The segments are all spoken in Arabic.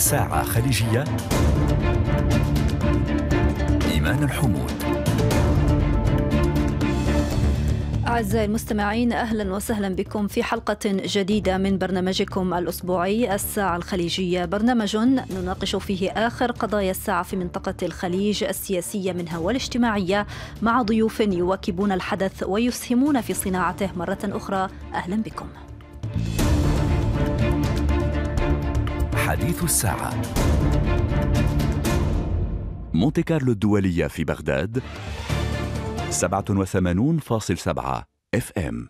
ساعة خليجية إيمان الحمود أعزائي المستمعين أهلا وسهلا بكم في حلقة جديدة من برنامجكم الأسبوعي الساعة الخليجية برنامج نناقش فيه آخر قضايا الساعة في منطقة الخليج السياسية منها والاجتماعية مع ضيوف يواكبون الحدث ويسهمون في صناعته مرة أخرى أهلا بكم حديث الساعة مونتي كارلو الدولية في بغداد 87.7 اف ام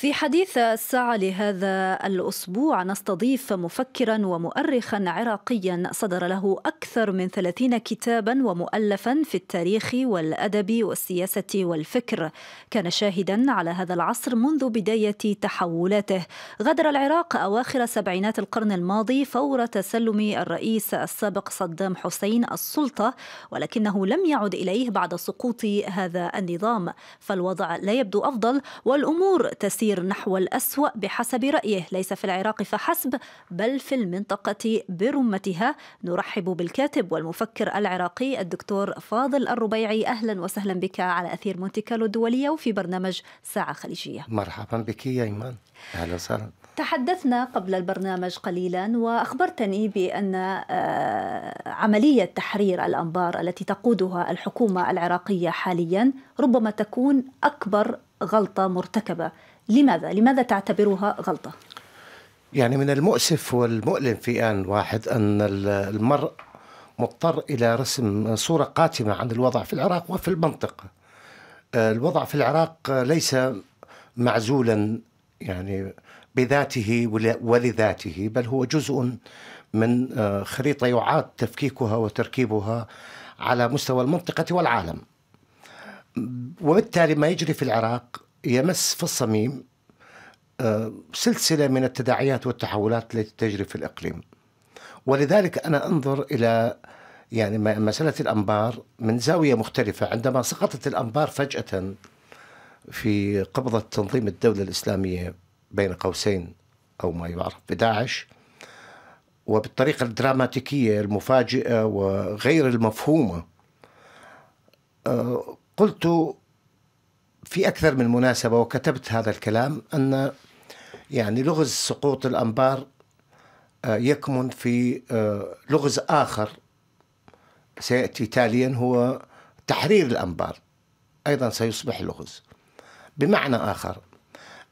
في حديث الساعة لهذا الأسبوع نستضيف مفكرا ومؤرخا عراقيا صدر له أكثر من ثلاثين كتابا ومؤلفا في التاريخ والأدب والسياسة والفكر كان شاهدا على هذا العصر منذ بداية تحولاته غادر العراق أواخر سبعينات القرن الماضي فور تسلم الرئيس السابق صدام حسين السلطة ولكنه لم يعد إليه بعد سقوط هذا النظام فالوضع لا يبدو أفضل والأمور تسير المسير نحو الأسوأ بحسب رأيه ليس في العراق فحسب بل في المنطقة برمتها نرحب بالكاتب والمفكر العراقي الدكتور فاضل الربيعي أهلا وسهلا بك على أثير مونتيكالو الدولية وفي برنامج ساعة خليجية مرحبا بك يا إيمان أهلا وسهلا تحدثنا قبل البرنامج قليلا واخبرتني بان آه، عمليه تحرير الانبار التي تقودها الحكومه العراقيه حاليا ربما تكون اكبر غلطه مرتكبه لماذا؟ لماذا تعتبرها غلطة؟ يعني من المؤسف والمؤلم في آن واحد أن المرء مضطر إلى رسم صورة قاتمة عن الوضع في العراق وفي المنطقة آه، الوضع في العراق ليس معزولا يعني بذاته ولذاته بل هو جزء من آه، خريطة يعاد تفكيكها وتركيبها على مستوى المنطقة والعالم وبالتالي ما يجري في العراق يمس في الصميم آه، سلسله من التداعيات والتحولات التي تجري في الاقليم ولذلك انا انظر الى يعني مساله الانبار من زاويه مختلفه عندما سقطت الانبار فجاه في قبضه تنظيم الدوله الاسلاميه بين قوسين او ما يعرف بداعش وبالطريقه الدراماتيكيه المفاجئه وغير المفهومه آه، قلت في أكثر من مناسبة وكتبت هذا الكلام أن يعني لغز سقوط الأنبار آه، يكمن في آه، لغز آخر سيأتي تاليا هو تحرير الأنبار أيضا سيصبح لغز بمعنى آخر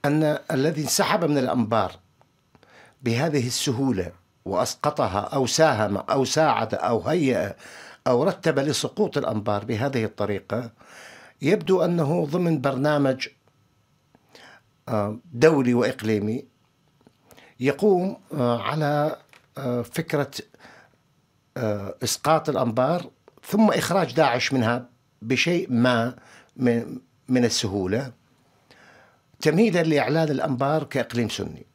أن الذي انسحب من الأنبار بهذه السهولة وأسقطها أو ساهم أو ساعد أو هيأ أو رتب لسقوط الأنبار بهذه الطريقة يبدو أنه ضمن برنامج آه، دولي وإقليمي يقوم آه، على آه، فكرة إسقاط الأنبار ثم إخراج داعش منها بشيء ما من السهولة تمهيدا لإعلان الأنبار كإقليم سني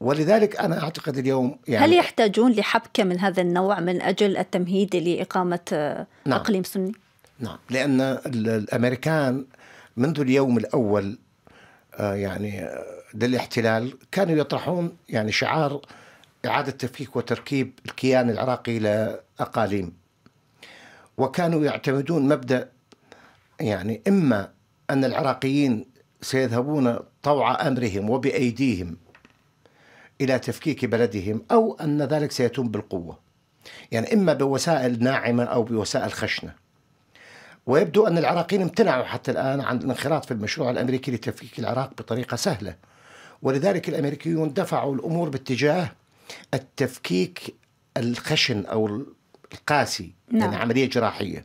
ولذلك أنا أعتقد اليوم يعني هل يحتاجون لحبكة من هذا النوع من أجل التمهيد لإقامة نعم. إقليم سني؟ نعم لأن الأمريكان منذ اليوم الأول آه، يعني آه، للاحتلال كانوا يطرحون يعني شعار إعادة تفكيك وتركيب الكيان العراقي إلى أقاليم وكانوا يعتمدون مبدأ يعني إما أن العراقيين سيذهبون طوع أمرهم وبأيديهم إلى تفكيك بلدهم أو أن ذلك سيتم بالقوة يعني إما بوسائل ناعمة أو بوسائل خشنة ويبدو أن العراقيين امتنعوا حتى الآن عن الانخراط في المشروع الأمريكي لتفكيك العراق بطريقة سهلة ولذلك الأمريكيون دفعوا الأمور باتجاه التفكيك الخشن أو القاسي يعني نعم. يعني عملية جراحية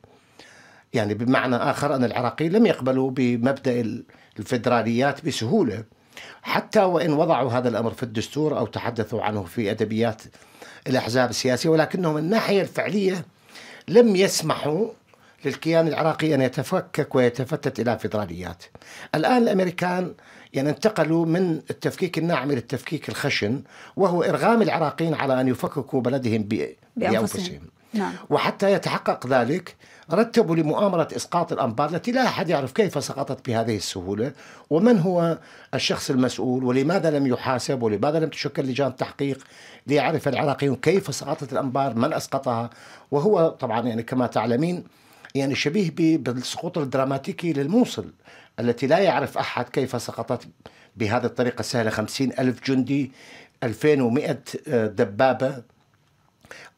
يعني بمعنى آخر أن العراقيين لم يقبلوا بمبدأ الفدراليات بسهولة حتى وإن وضعوا هذا الأمر في الدستور أو تحدثوا عنه في أدبيات الأحزاب السياسية ولكنهم الناحية الفعلية لم يسمحوا للكيان العراقي أن يتفكك ويتفتت إلى فيدراليات الآن الأمريكان يعني انتقلوا من التفكيك الناعم إلى التفكيك الخشن وهو إرغام العراقيين على أن يفككوا بلدهم بأنفسهم نعم. وحتى يتحقق ذلك رتبوا لمؤامرة إسقاط الأنبار التي لا أحد يعرف كيف سقطت بهذه السهولة ومن هو الشخص المسؤول ولماذا لم يحاسب ولماذا لم تشكل لجان تحقيق ليعرف العراقيون كيف سقطت الأنبار من أسقطها وهو طبعا يعني كما تعلمين يعني شبيه بالسقوط الدراماتيكي للموصل التي لا يعرف أحد كيف سقطت بهذه الطريقة السهلة خمسين ألف جندي 2100 آه، دبابة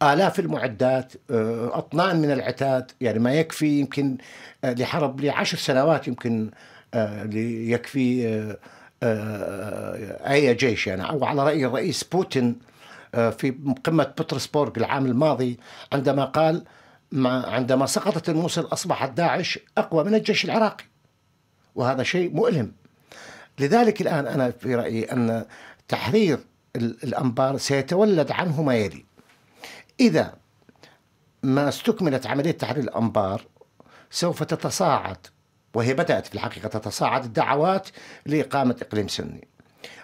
آلاف المعدات آه، أطنان من العتاد يعني ما يكفي يمكن آه، لحرب لعشر سنوات يمكن يكفي أي جيش يعني أو على رأي الرئيس بوتين في قمة بطرسبورغ العام الماضي عندما قال ما عندما سقطت الموصل أصبحت داعش أقوى من الجيش العراقي وهذا شيء مؤلم لذلك الآن أنا في رأيي أن تحرير الأنبار سيتولد عنه ما يلي إذا ما استكملت عملية تحرير الأنبار سوف تتصاعد وهي بدأت في الحقيقة تتصاعد الدعوات لإقامة إقليم سني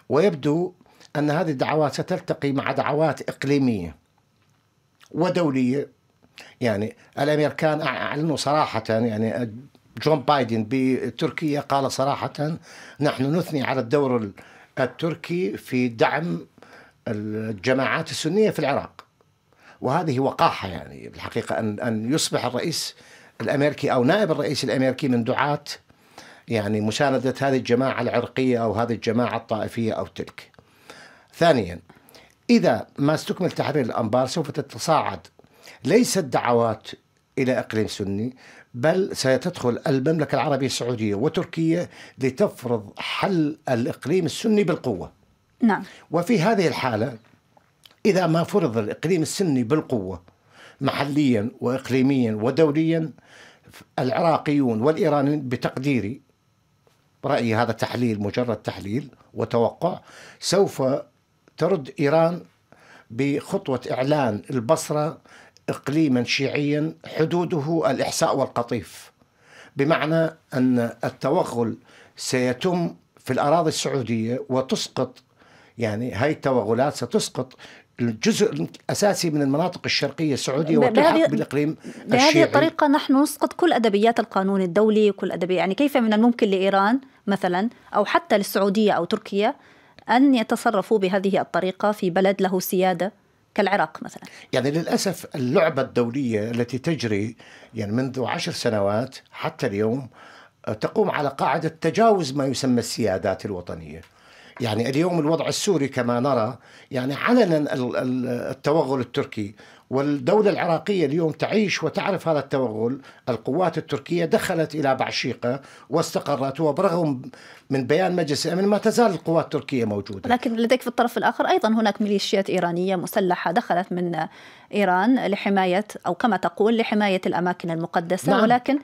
ويبدو أن هذه الدعوات ستلتقي مع دعوات إقليمية ودولية يعني الامريكان اعلنوا صراحه يعني جون بايدن بتركيا قال صراحه نحن نثني على الدور التركي في دعم الجماعات السنيه في العراق وهذه وقاحه يعني بالحقيقه ان ان يصبح الرئيس الامريكي او نائب الرئيس الامريكي من دعاه يعني مسانده هذه الجماعه العرقيه او هذه الجماعه الطائفيه او تلك. ثانيا اذا ما استكمل تحرير الانبار سوف تتصاعد ليست دعوات إلى إقليم سني بل ستدخل المملكة العربية السعودية وتركيا لتفرض حل الإقليم السني بالقوة نعم وفي هذه الحالة إذا ما فرض الإقليم السني بالقوة محليا وإقليميا ودوليا العراقيون والإيرانيون بتقديري رأيي هذا تحليل مجرد تحليل وتوقع سوف ترد إيران بخطوة إعلان البصرة اقليما شيعيا حدوده الاحساء والقطيف بمعنى ان التوغل سيتم في الاراضي السعوديه وتسقط يعني هاي التوغلات ستسقط الجزء الاساسي من المناطق الشرقيه السعوديه وتلحق بالاقليم الشيعي بهذه الطريقه نحن نسقط كل ادبيات القانون الدولي وكل ادبيه يعني كيف من الممكن لايران مثلا او حتى للسعوديه او تركيا ان يتصرفوا بهذه الطريقه في بلد له سياده كالعراق مثلا يعني للأسف اللعبة الدولية التي تجري يعني منذ عشر سنوات حتى اليوم آه، تقوم على قاعدة تجاوز ما يسمى السيادات الوطنية يعني اليوم الوضع السوري كما نرى يعني علنا التوغل التركي والدولة العراقية اليوم تعيش وتعرف هذا التوغل القوات التركية دخلت إلى بعشيقة واستقرت وبرغم من بيان مجلس الأمن ما تزال القوات التركية موجودة لكن لديك في الطرف الآخر أيضا هناك ميليشيات إيرانية مسلحة دخلت من إيران لحماية أو كما تقول لحماية الأماكن المقدسة نعم. ولكن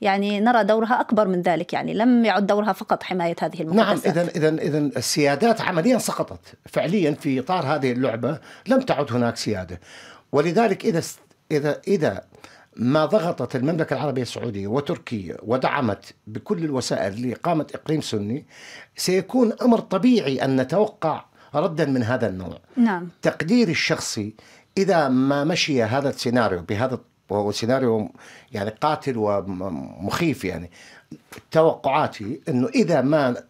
يعني نرى دورها اكبر من ذلك يعني لم يعد دورها فقط حمايه هذه المقدسات نعم اذا اذا اذا السيادات عمليا سقطت فعليا في اطار هذه اللعبه لم تعد هناك سياده ولذلك إذا إذا إذا ما ضغطت المملكة العربية السعودية وتركيا ودعمت بكل الوسائل لإقامة إقليم سني سيكون أمر طبيعي أن نتوقع ردا من هذا النوع نعم. تقديري الشخصي إذا ما مشي هذا السيناريو بهذا وهو سيناريو يعني قاتل ومخيف يعني توقعاتي أنه إذا ما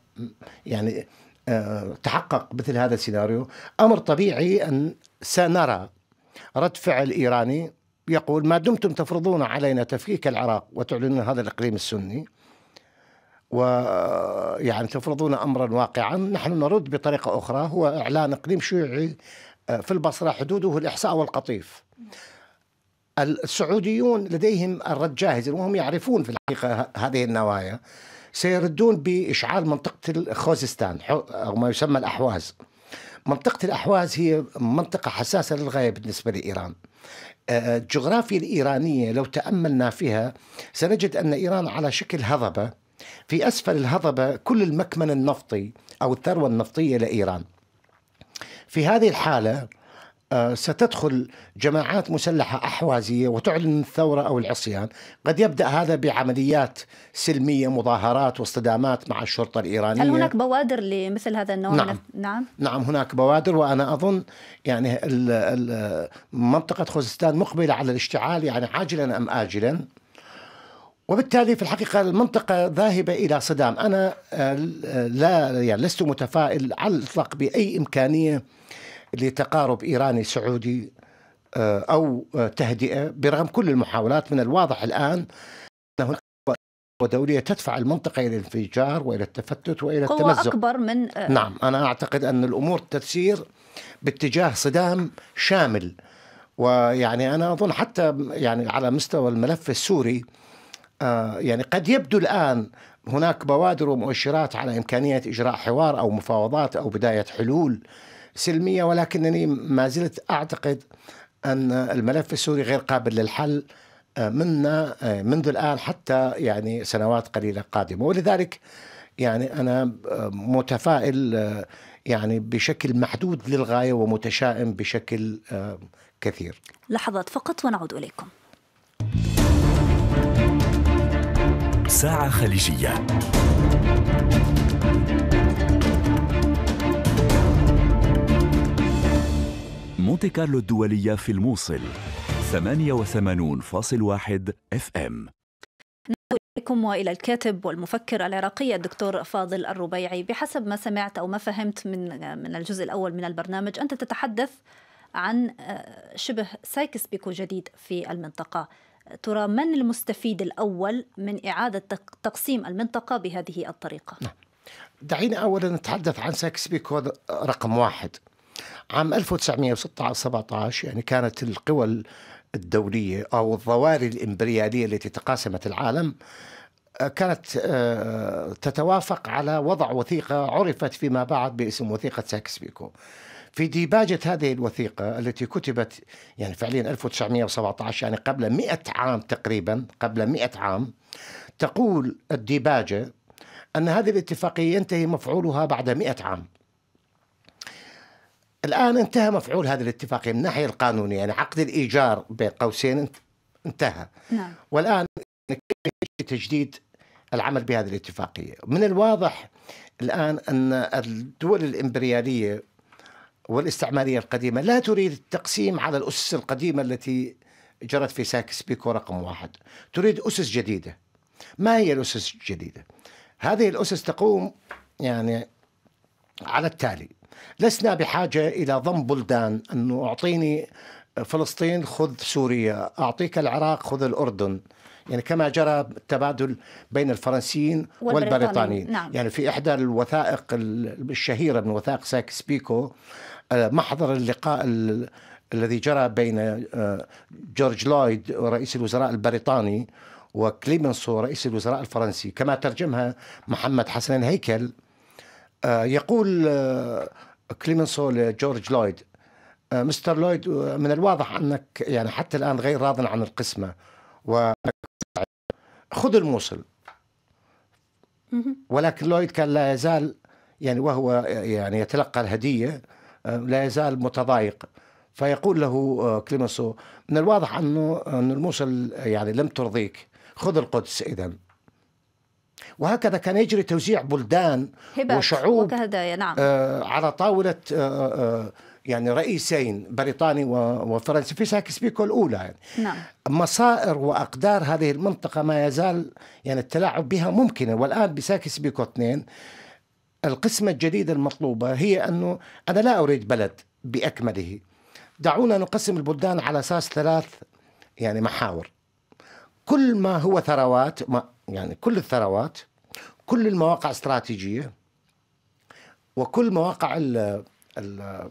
يعني آه، تحقق مثل هذا السيناريو أمر طبيعي أن سنرى رد فعل إيراني يقول ما دمتم تفرضون علينا تفكيك العراق وتعلنون هذا الإقليم السني ويعني تفرضون أمرا واقعا نحن نرد بطريقة أخرى هو إعلان إقليم شيوعي آه، في البصرة حدوده الإحساء والقطيف السعوديون لديهم الرد جاهز وهم يعرفون في الحقيقة هذه النوايا سيردون بإشعال منطقة الخوزستان أو ما يسمى الأحواز منطقة الأحواز هي منطقة حساسة للغاية بالنسبة لإيران آه، آه، الجغرافيا الإيرانية لو تأملنا فيها سنجد أن إيران على شكل هضبة في أسفل الهضبة كل المكمن النفطي أو الثروة النفطية لإيران في هذه الحالة آه، ستدخل جماعات مسلحة أحوازية وتعلن الثورة أو العصيان قد يبدأ هذا بعمليات سلمية مظاهرات واصطدامات مع الشرطة الإيرانية هل هناك بوادر لمثل هذا النوع نعم نعم, نعم هناك بوادر وأنا أظن يعني منطقة خوزستان مقبلة على الاشتعال يعني عاجلا أم آجلا وبالتالي في الحقيقة المنطقة ذاهبة إلى صدام أنا آه، لا يعني لست متفائل على الإطلاق بأي إمكانية لتقارب ايراني سعودي آه، او آه، تهدئه برغم كل المحاولات من الواضح الان ان هناك دولية تدفع المنطقة إلى الانفجار وإلى التفتت وإلى قوة التمزق أكبر من آه، نعم أنا أعتقد أن الأمور تسير باتجاه صدام شامل ويعني أنا أظن حتى يعني على مستوى الملف السوري يعني قد يبدو الآن هناك بوادر ومؤشرات على إمكانية إجراء حوار أو مفاوضات أو بداية حلول سلميه ولكنني ما زلت اعتقد ان الملف السوري غير قابل للحل آه، منا آه، منذ الان حتى يعني سنوات قليله قادمه ولذلك يعني انا آه، متفائل يعني بشكل محدود للغايه ومتشائم بشكل كثير. لحظات فقط ونعود اليكم. ساعه خليجيه مونتي كارلو الدولية في الموصل 88.1 اف ام إليكم وإلى الكاتب والمفكر العراقي الدكتور فاضل الربيعي بحسب ما سمعت أو ما فهمت من من الجزء الأول من البرنامج أنت تتحدث عن آه، شبه سايكس بيكو جديد في المنطقة ترى من المستفيد الأول من إعادة تقسيم المنطقة بهذه الطريقة؟ نعم. دعينا أولا نتحدث عن سايكس بيكو رقم واحد عام 1916 يعني كانت القوى الدولية أو الظواري الإمبريالية التي تقاسمت العالم آه، كانت آه، تتوافق على وضع وثيقة عرفت فيما بعد باسم وثيقة ساكس بيكو في ديباجة هذه الوثيقة التي كتبت يعني فعليا 1917 يعني قبل 100 عام تقريبا قبل 100 عام تقول الديباجة أن هذه الاتفاقية ينتهي مفعولها بعد 100 عام الآن انتهى مفعول هذه الاتفاقية من الناحية القانونية يعني عقد الإيجار بين قوسين انتهى نعم. والآن تجديد العمل بهذه الاتفاقية من الواضح الآن أن الدول الإمبريالية والاستعمارية القديمة لا تريد التقسيم على الأسس القديمة التي جرت في ساكس بيكو رقم واحد تريد أسس جديدة ما هي الأسس الجديدة؟ هذه الأسس تقوم يعني على التالي لسنا بحاجة إلى ضم بلدان أنه أعطيني فلسطين خذ سوريا أعطيك العراق خذ الأردن يعني كما جرى التبادل بين الفرنسيين والبريطانيين نعم. يعني في إحدى الوثائق الشهيرة من وثائق ساكس بيكو آه، محضر اللقاء الذي جرى بين آه، جورج لويد رئيس الوزراء البريطاني وكليمنسو رئيس الوزراء الفرنسي كما ترجمها محمد حسن هيكل آه، يقول كليمنسو لجورج آه، لويد آه، مستر لويد آه، من الواضح انك يعني حتى الان غير راض عن القسمه و خذ الموصل ولكن لويد كان لا يزال يعني وهو يعني يتلقى الهديه لا يزال متضايق فيقول له كليمنسو من الواضح انه ان الموصل يعني لم ترضيك خذ القدس اذا وهكذا كان يجري توزيع بلدان وشعوب وكهدايا نعم. آه، على طاولة آه، آه، يعني رئيسين بريطاني وفرنسي في ساكس بيكو الأولى يعني. نعم. مصائر وأقدار هذه المنطقة ما يزال يعني التلاعب بها ممكنة والآن بساكس بيكو اثنين القسمة الجديدة المطلوبة هي أنه أنا لا أريد بلد بأكمله دعونا نقسم البلدان على أساس ثلاث يعني محاور كل ما هو ثروات ما يعني كل الثروات كل المواقع استراتيجية وكل مواقع الـ الـ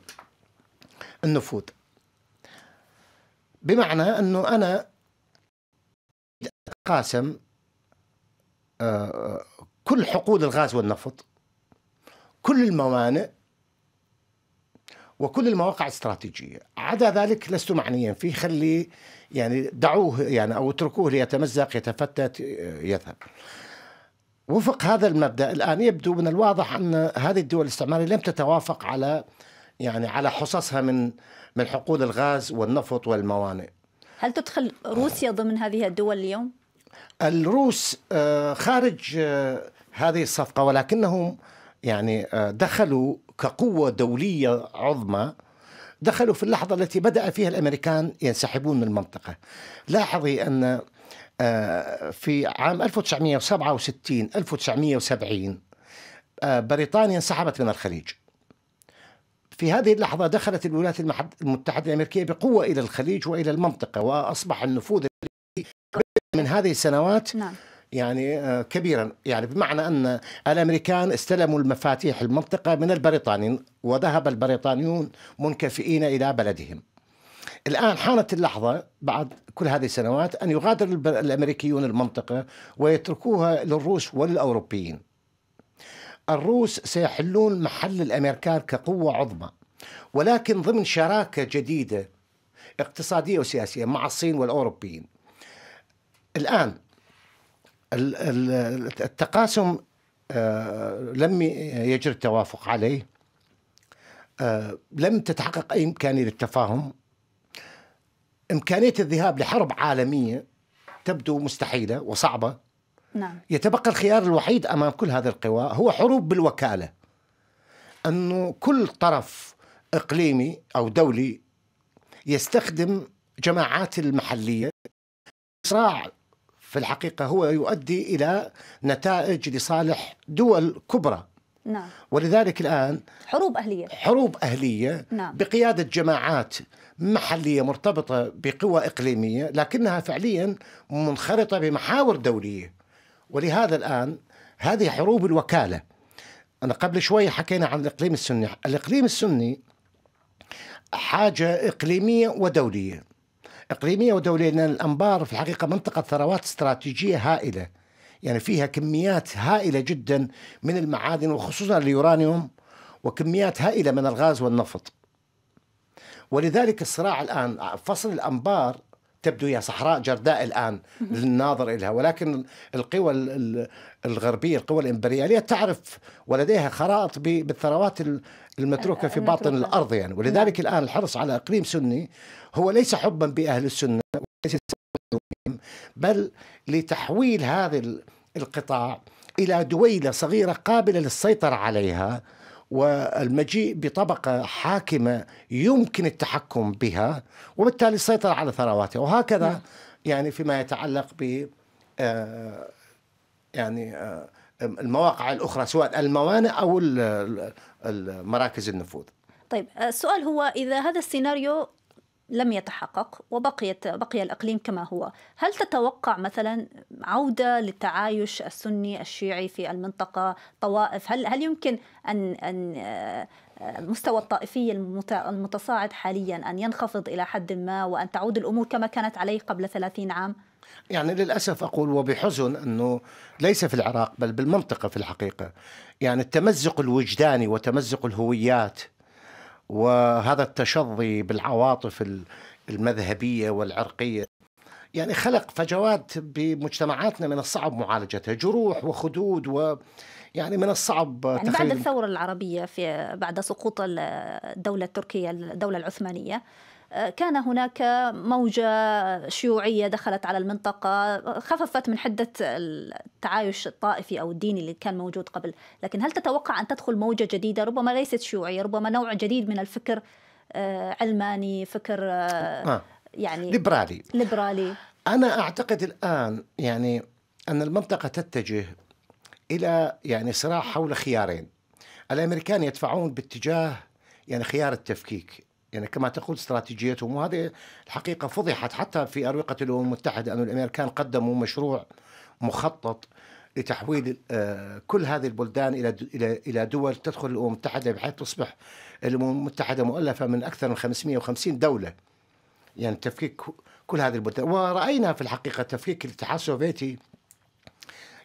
النفوذ بمعنى انه انا اتقاسم آه، كل حقول الغاز والنفط كل الموانئ وكل المواقع استراتيجية عدا ذلك لست معنيا فيه خلي يعني دعوه يعني أو اتركوه ليتمزق يتفتت يذهب وفق هذا المبدأ الآن يبدو من الواضح أن هذه الدول الاستعمارية لم تتوافق على يعني على حصصها من من حقول الغاز والنفط والموانئ هل تدخل روسيا ضمن هذه الدول اليوم؟ الروس آه، خارج آه، هذه الصفقة ولكنهم يعني آه، دخلوا كقوة دولية عظمى دخلوا في اللحظة التي بدأ فيها الأمريكان ينسحبون من المنطقة لاحظي أن آه، في عام 1967 1970 آه، بريطانيا انسحبت من الخليج في هذه اللحظة دخلت الولايات المتحدة الأمريكية بقوة إلى الخليج وإلى المنطقة وأصبح النفوذ من هذه السنوات نعم. يعني آه، كبيرا يعني بمعنى أن الأمريكان استلموا المفاتيح المنطقة من البريطانيين وذهب البريطانيون منكفئين إلى بلدهم الآن حانت اللحظة بعد كل هذه السنوات أن يغادر الأمريكيون المنطقة ويتركوها للروس وللأوروبيين الروس سيحلون محل الأمريكان كقوة عظمى ولكن ضمن شراكة جديدة اقتصادية وسياسية مع الصين والأوروبيين الآن التقاسم آه، لم يجري التوافق عليه آه، لم تتحقق أي إمكانية للتفاهم إمكانية الذهاب لحرب عالمية تبدو مستحيلة وصعبة نعم. يتبقى الخيار الوحيد أمام كل هذه القوى هو حروب بالوكالة أنه كل طرف إقليمي أو دولي يستخدم جماعات المحلية صراع في الحقيقة هو يؤدي إلى نتائج لصالح دول كبرى نعم. ولذلك الآن حروب أهلية حروب أهلية نعم. بقيادة جماعات محلية مرتبطة بقوى إقليمية لكنها فعليا منخرطة بمحاور دولية ولهذا الآن هذه حروب الوكالة أنا قبل شوي حكينا عن الإقليم السني الإقليم السني حاجة إقليمية ودولية إقليمية ودولية لأن الأنبار في الحقيقة منطقة ثروات استراتيجية هائلة يعني فيها كميات هائلة جدا من المعادن وخصوصا اليورانيوم وكميات هائلة من الغاز والنفط ولذلك الصراع الآن فصل الأنبار تبدو هي صحراء جرداء الآن للناظر إليها ولكن القوى الغربية القوى الإمبريالية تعرف ولديها خرائط بالثروات المتروكة في باطن الأرض يعني ولذلك نعم. الآن الحرص على إقليم سني هو ليس حبا بأهل السنة بل لتحويل هذا القطاع إلى دويلة صغيرة قابلة للسيطرة عليها والمجيء بطبقة حاكمة يمكن التحكم بها وبالتالي السيطرة على ثرواتها وهكذا نعم. يعني فيما يتعلق ب آه، يعني آه، المواقع الأخرى سواء الموانئ أو المراكز النفوذ طيب آه، السؤال هو إذا هذا السيناريو لم يتحقق وبقيت بقي الإقليم كما هو هل تتوقع مثلا عودة للتعايش السني الشيعي في المنطقة طوائف هل, هل يمكن أن, أن آه، مستوى الطائفية المتصاعد حاليا أن ينخفض إلى حد ما وأن تعود الأمور كما كانت عليه قبل 30 عام؟ يعني للأسف أقول وبحزن أنه ليس في العراق بل بالمنطقة في الحقيقة يعني التمزق الوجداني وتمزق الهويات وهذا التشظي بالعواطف المذهبيه والعرقيه يعني خلق فجوات بمجتمعاتنا من الصعب معالجتها جروح وخدود و يعني من الصعب يعني بعد الثورة العربية في بعد سقوط الدولة التركية الدولة العثمانية كان هناك موجة شيوعية دخلت على المنطقة خففت من حدة التعايش الطائفي أو الديني اللي كان موجود قبل لكن هل تتوقع أن تدخل موجة جديدة ربما ليست شيوعية ربما نوع جديد من الفكر آه، علماني فكر آه، آه، يعني ليبرالي ليبرالي أنا أعتقد الآن يعني أن المنطقة تتجه إلى يعني صراع حول خيارين الأمريكان يدفعون باتجاه يعني خيار التفكيك يعني كما تقول استراتيجيتهم وهذه الحقيقة فضحت حتى في أروقة الأمم المتحدة أن الأمريكان قدموا مشروع مخطط لتحويل آه، كل هذه البلدان الى الى دول تدخل الامم المتحده بحيث تصبح الامم المتحده مؤلفه من اكثر من 550 دوله. يعني تفكيك كل هذه البلدان وراينا في الحقيقه تفكيك الاتحاد السوفيتي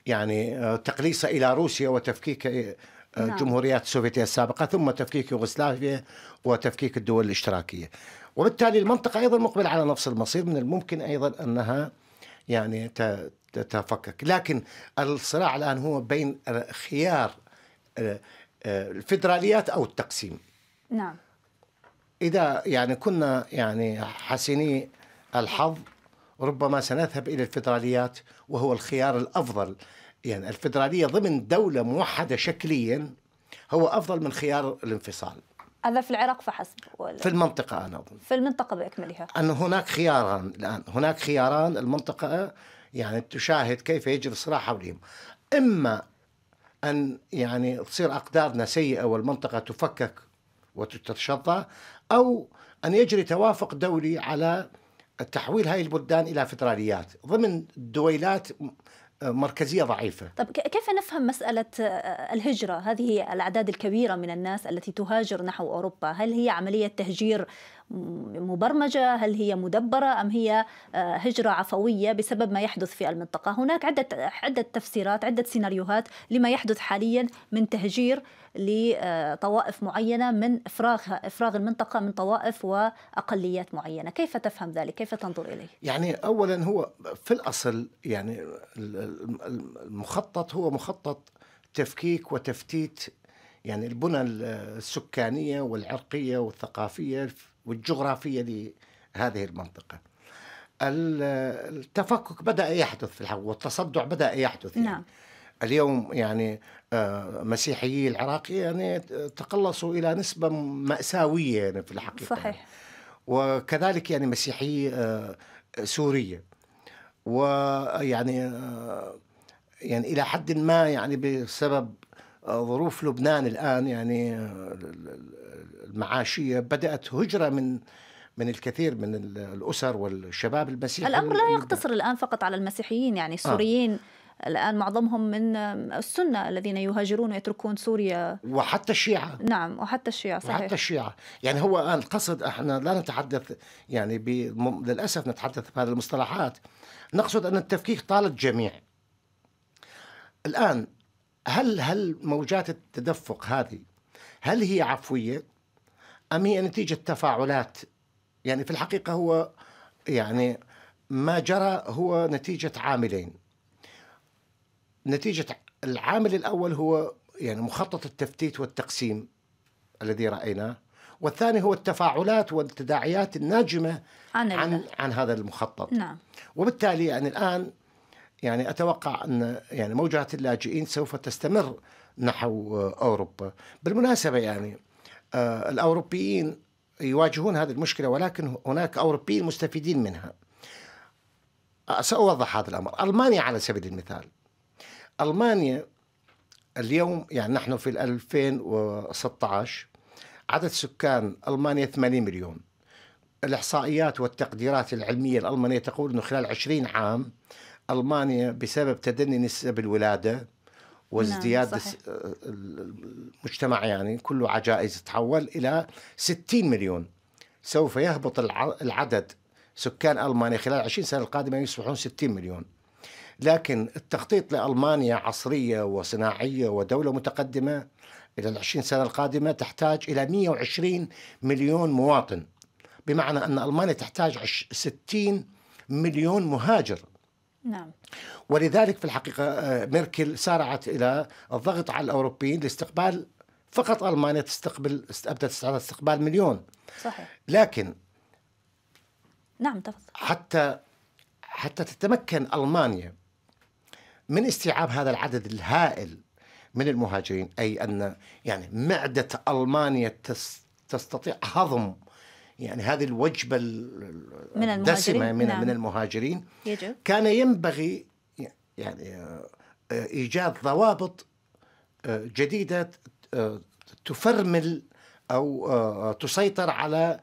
يعني آه، تقليصه الى روسيا وتفكيك آه، الجمهوريات آه، نعم. السوفيتية السابقة ثم تفكيك يوغوسلافيا وتفكيك الدول الاشتراكية وبالتالي المنطقة أيضا مقبلة على نفس المصير من الممكن أيضا أنها يعني تتفكك لكن الصراع الآن هو بين خيار آه، آه، الفدراليات أو التقسيم نعم إذا يعني كنا يعني حسني الحظ ربما سنذهب إلى الفدراليات وهو الخيار الأفضل يعني الفدرالية ضمن دولة موحدة شكليا هو أفضل من خيار الانفصال هذا في العراق فحسب ولا؟ في المنطقة أنا أظن في المنطقة بأكملها أن هناك خياران الآن هناك خياران المنطقة يعني تشاهد كيف يجري الصراع حولهم إما أن يعني تصير أقدارنا سيئة والمنطقة تفكك وتتشظى أو أن يجري توافق دولي على تحويل هذه البلدان إلى فدراليات ضمن دويلات مركزية ضعيفة طب كيف نفهم مسألة آه، الهجرة هذه الأعداد الكبيرة من الناس التي تهاجر نحو أوروبا هل هي عملية تهجير مبرمجة هل هي مدبرة أم هي آه، هجرة عفوية بسبب ما يحدث في المنطقة هناك عدة, عدة تفسيرات عدة سيناريوهات لما يحدث حاليا من تهجير لطوائف آه، معينة من إفراغ, إفراغ المنطقة من طوائف وأقليات معينة كيف تفهم ذلك؟ كيف تنظر إليه؟ يعني أولا هو في الأصل يعني المخطط هو مخطط تفكيك وتفتيت يعني البنى السكانية والعرقية والثقافية والجغرافية لهذه المنطقة التفكك بدأ يحدث في الحقيقة والتصدع بدأ يحدث يعني. نعم. اليوم يعني آه، مسيحيي العراق يعني آه، تقلصوا إلى نسبة مأساوية يعني في الحقيقة صحيح وكذلك يعني مسيحي آه، سورية ويعني يعني إلى حد ما يعني بسبب آه، ظروف لبنان الآن يعني آه، المعاشية بدأت هجرة من من الكثير من الأسر والشباب المسيحي الأمر لا يقتصر الآن فقط على المسيحيين يعني آه. السوريين آه. الآن معظمهم من السنة الذين يهاجرون ويتركون سوريا وحتى الشيعة نعم وحتى الشيعة صحيح وحتى الشيعة يعني هو القصد احنا لا نتحدث يعني للأسف نتحدث بهذه المصطلحات نقصد أن التفكيك طال الجميع الآن هل هل موجات التدفق هذه هل هي عفويه ام هي نتيجه تفاعلات يعني في الحقيقه هو يعني ما جرى هو نتيجه عاملين نتيجه العامل الاول هو يعني مخطط التفتيت والتقسيم الذي رايناه والثاني هو التفاعلات والتداعيات الناجمه عن عن, عن هذا المخطط نعم وبالتالي يعني الان يعني اتوقع ان يعني موجه اللاجئين سوف تستمر نحو اوروبا بالمناسبه يعني آه، الاوروبيين يواجهون هذه المشكله ولكن هناك اوروبيين مستفيدين منها ساوضح هذا الامر المانيا على سبيل المثال المانيا اليوم يعني نحن في 2016 عدد سكان المانيا 80 مليون الاحصائيات والتقديرات العلميه الالمانيه تقول انه خلال 20 عام ألمانيا بسبب تدني نسب الولادة وازدياد نعم المجتمع يعني كله عجائز تحول إلى 60 مليون سوف يهبط العدد سكان ألمانيا خلال 20 سنة القادمة يصبحون 60 مليون لكن التخطيط لألمانيا عصرية وصناعية ودولة متقدمة إلى 20 سنة القادمة تحتاج إلى 120 مليون مواطن بمعنى أن ألمانيا تحتاج 60 مليون مهاجر نعم ولذلك في الحقيقة آه، ميركل سارعت إلى الضغط على الأوروبيين لاستقبال فقط ألمانيا تستقبل أبدت استقبال مليون صحيح لكن نعم تفضل حتى حتى تتمكن ألمانيا من استيعاب هذا العدد الهائل من المهاجرين أي أن يعني معدة ألمانيا تستطيع هضم يعني هذه الوجبة من الدسمة من, نعم. من المهاجرين يجب. كان ينبغي يعني آه، إيجاد ضوابط آه، جديدة آه، تفرمل أو تسيطر على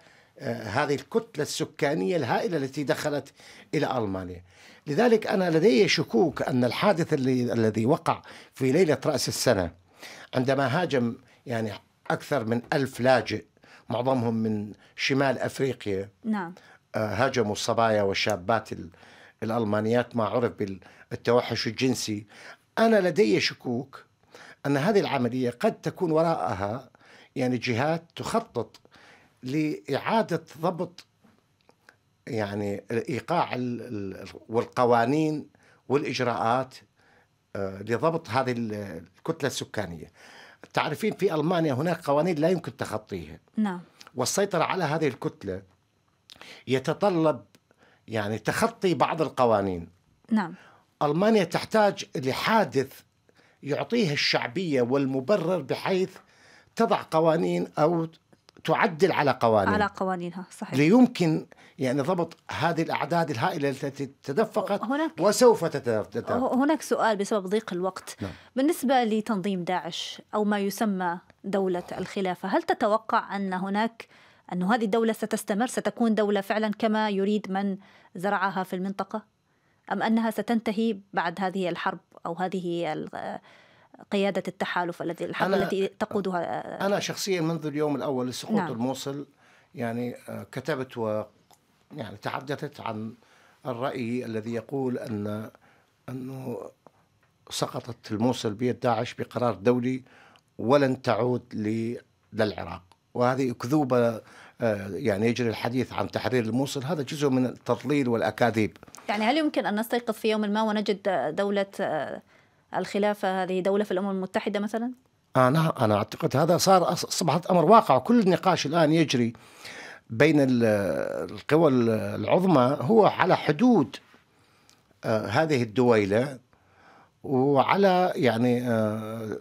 هذه الكتلة السكانية الهائلة التي دخلت إلى ألمانيا لذلك أنا لدي شكوك أن الحادث اللي الذي وقع في ليلة رأس السنة عندما هاجم يعني أكثر من ألف لاجئ معظمهم من شمال افريقيا نعم آه، هاجموا الصبايا والشابات الالمانيات ما عرف بالتوحش الجنسي انا لدي شكوك ان هذه العمليه قد تكون وراءها يعني جهات تخطط لاعاده ضبط يعني ايقاع والقوانين والاجراءات آه، لضبط هذه الكتله السكانيه تعرفين في ألمانيا هناك قوانين لا يمكن تخطيها نعم والسيطرة على هذه الكتلة يتطلب يعني تخطي بعض القوانين نعم ألمانيا تحتاج لحادث يعطيها الشعبية والمبرر بحيث تضع قوانين أو تعدل على قوانين على قوانينها صحيح ليمكن يعني ضبط هذه الأعداد الهائلة التي تدفقت هناك وسوف تتدفق هناك سؤال بسبب ضيق الوقت نعم. بالنسبة لتنظيم داعش أو ما يسمى دولة الخلافة هل تتوقع أن هناك أن هذه الدولة ستستمر ستكون دولة فعلا كما يريد من زرعها في المنطقة أم أنها ستنتهي بعد هذه الحرب أو هذه قيادة التحالف الذي الحرب التي تقودها آه، أنا شخصيا منذ اليوم الأول لسقوط نعم. الموصل يعني آه، كتبت و يعني تحدثت عن الرأي الذي يقول أن أنه سقطت الموصل بيد داعش بقرار دولي ولن تعود للعراق وهذه أكذوبة آه، يعني يجري الحديث عن تحرير الموصل هذا جزء من التضليل والأكاذيب يعني هل يمكن أن نستيقظ في يوم ما ونجد دولة الخلافة هذه دولة في الأمم المتحدة مثلا؟ أنا آه، نعم، أنا أعتقد هذا صار أصبحت أمر واقع كل نقاش الآن يجري بين القوى العظمى هو على حدود آه، هذه الدويلة وعلى يعني آه،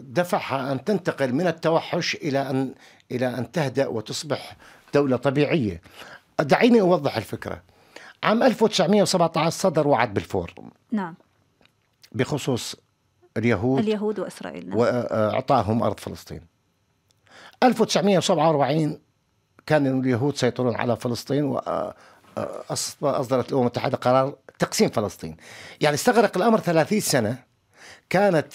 دفعها أن تنتقل من التوحش إلى أن إلى أن تهدأ وتصبح دولة طبيعية دعيني أوضح الفكرة عام 1917 صدر وعد بالفور نعم بخصوص اليهود اليهود وإسرائيل نعم. وأعطاهم أرض فلسطين 1947 كان اليهود سيطرون على فلسطين وأصدرت الأمم المتحدة قرار تقسيم فلسطين يعني استغرق الأمر 30 سنة كانت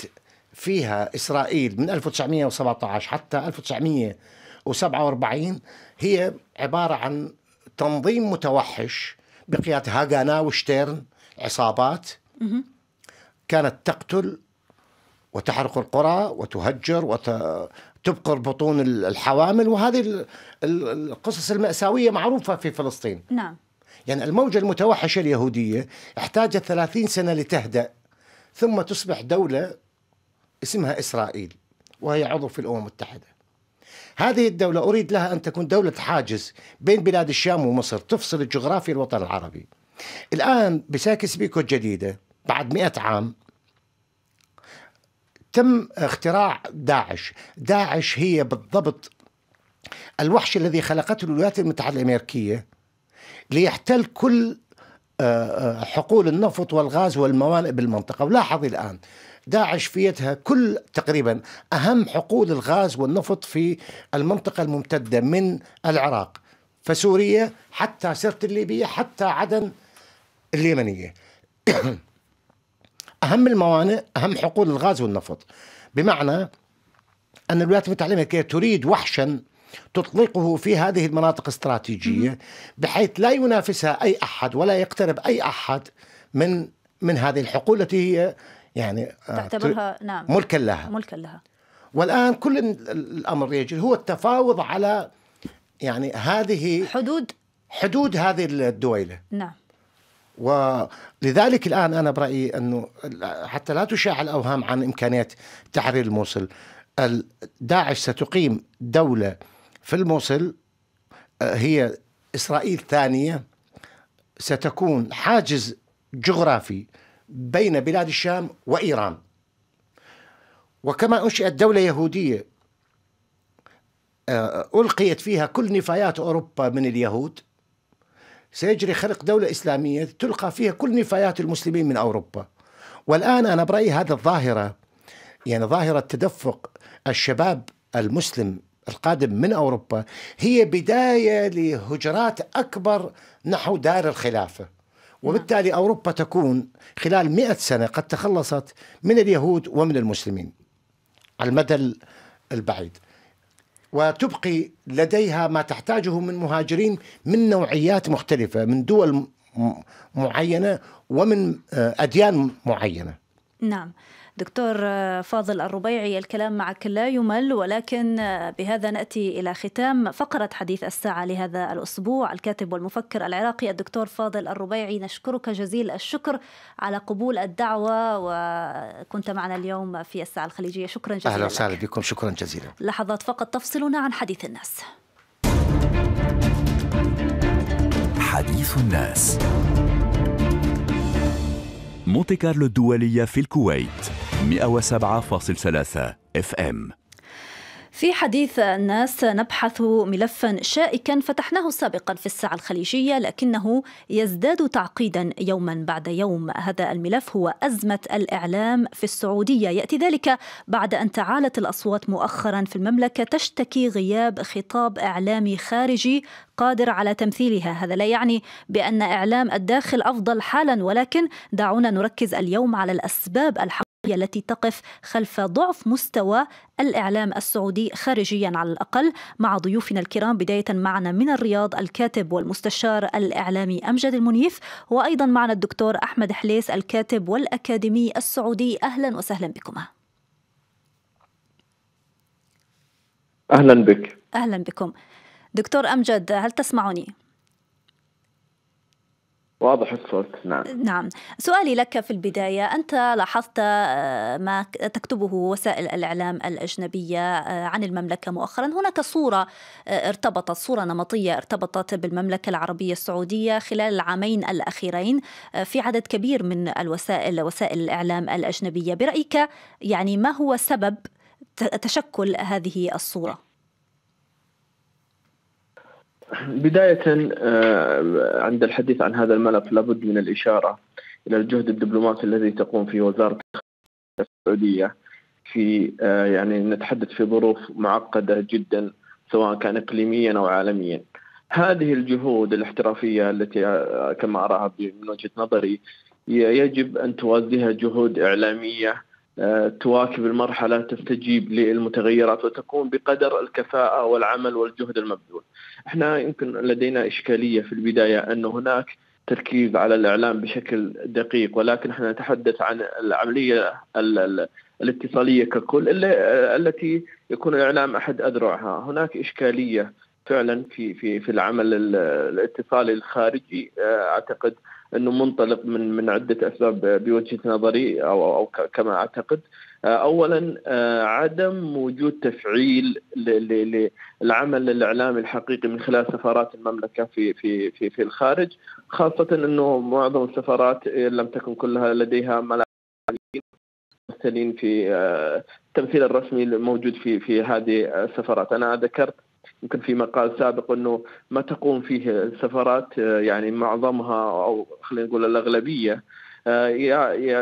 فيها إسرائيل من 1917 حتى 1947 هي عبارة عن تنظيم متوحش بقيادة هاغانا وشتيرن عصابات كانت تقتل وتحرق القرى وتهجر وتبقر بطون الحوامل وهذه القصص المأساوية معروفة في فلسطين نعم يعني الموجة المتوحشة اليهودية احتاجت 30 سنة لتهدأ ثم تصبح دولة اسمها إسرائيل وهي عضو في الأمم المتحدة هذه الدولة أريد لها أن تكون دولة حاجز بين بلاد الشام ومصر تفصل الجغرافيا الوطن العربي الآن بساكس بيكو الجديدة بعد مئة عام تم اختراع داعش داعش هي بالضبط الوحش الذي خلقته الولايات المتحدة الأمريكية ليحتل كل آه، آه، حقول النفط والغاز والموانئ بالمنطقة ولاحظ الآن داعش فيتها كل تقريبا أهم حقول الغاز والنفط في المنطقة الممتدة من العراق فسوريا حتى سرت الليبية حتى عدن اليمنية اهم الموانئ اهم حقول الغاز والنفط بمعنى ان الولايات المتحده الامريكيه تريد وحشا تطلقه في هذه المناطق الاستراتيجيه بحيث لا ينافسها اي احد ولا يقترب اي احد من من هذه الحقول التي هي يعني آه، تعتبرها نعم ملكا لها ملكا لها والان كل الامر يجري هو التفاوض على يعني هذه حدود حدود هذه الدويله نعم ولذلك الان انا برايي انه حتى لا تشاع الاوهام عن امكانيه تحرير الموصل داعش ستقيم دوله في الموصل آه، هي اسرائيل ثانيه ستكون حاجز جغرافي بين بلاد الشام وايران وكما انشئت دوله يهوديه آه، القيت فيها كل نفايات اوروبا من اليهود سيجري خلق دولة إسلامية تلقى فيها كل نفايات المسلمين من أوروبا والآن أنا برأيي هذه الظاهرة يعني ظاهرة تدفق الشباب المسلم القادم من أوروبا هي بداية لهجرات أكبر نحو دار الخلافة نعم. وبالتالي أوروبا تكون خلال مئة سنة قد تخلصت من اليهود ومن المسلمين على المدى البعيد وتبقي لديها ما تحتاجه من مهاجرين من نوعيات مختلفة من دول معينة ومن آه، أديان معينة نعم دكتور آه، فاضل الربيعي الكلام معك لا يمل ولكن آه، بهذا ناتي الى ختام فقره حديث الساعه لهذا الاسبوع الكاتب والمفكر العراقي الدكتور فاضل الربيعي نشكرك جزيل الشكر على قبول الدعوه وكنت معنا اليوم في الساعه الخليجيه شكرا جزيلا اهلا وسهلا بكم شكرا جزيلا لحظات فقط تفصلنا عن حديث الناس حديث الناس مونتي كارلو الدولية في الكويت 107.3 اف ام في حديث الناس نبحث ملفا شائكا فتحناه سابقا في الساعة الخليجية لكنه يزداد تعقيدا يوما بعد يوم هذا الملف هو أزمة الإعلام في السعودية يأتي ذلك بعد أن تعالت الأصوات مؤخرا في المملكة تشتكي غياب خطاب إعلامي خارجي قادر على تمثيلها هذا لا يعني بأن إعلام الداخل أفضل حالا ولكن دعونا نركز اليوم على الأسباب الحق هي التي تقف خلف ضعف مستوى الإعلام السعودي خارجيا على الأقل مع ضيوفنا الكرام بداية معنا من الرياض الكاتب والمستشار الإعلامي أمجد المنيف وأيضا معنا الدكتور أحمد حليس الكاتب والأكاديمي السعودي أهلا وسهلا بكما أهلا بك أهلا بكم دكتور أمجد هل تسمعني؟ واضح الصوت نعم نعم سؤالي لك في البداية أنت لاحظت آه، ما تكتبه وسائل الإعلام الأجنبية آه، عن المملكة مؤخرا هناك صورة آه، ارتبطت صورة نمطية ارتبطت بالمملكة العربية السعودية خلال العامين الأخيرين في عدد كبير من الوسائل وسائل الإعلام الأجنبية برأيك يعني ما هو سبب تشكل هذه الصورة؟ بداية آه، عند الحديث عن هذا الملف لابد من الإشارة إلى الجهد الدبلوماسي الذي تقوم فيه وزارة السعودية في آه، يعني نتحدث في ظروف معقدة جدا سواء كان إقليميا أو عالميا هذه الجهود الاحترافية التي آه، كما أراها من وجهة نظري يجب أن توازيها جهود إعلامية تواكب المرحلة تستجيب للمتغيرات وتكون بقدر الكفاءة والعمل والجهد المبذول احنا يمكن لدينا إشكالية في البداية أن هناك تركيز على الإعلام بشكل دقيق ولكن احنا نتحدث عن العملية الاتصالية ككل التي يكون الإعلام أحد أذرعها هناك إشكالية فعلا في في في العمل الاتصالي الخارجي آه، اعتقد انه منطلق من من عده اسباب بوجهه نظري او او كما اعتقد آه، اولا آه، عدم وجود تفعيل للعمل الاعلامي الحقيقي من خلال سفارات المملكه في في في في الخارج خاصه انه معظم السفارات لم تكن كلها لديها ممثلين في آه، التمثيل الرسمي الموجود في في هذه السفارات انا ذكرت يمكن في مقال سابق انه ما تقوم فيه السفارات يعني معظمها او خلينا نقول الاغلبيه آه،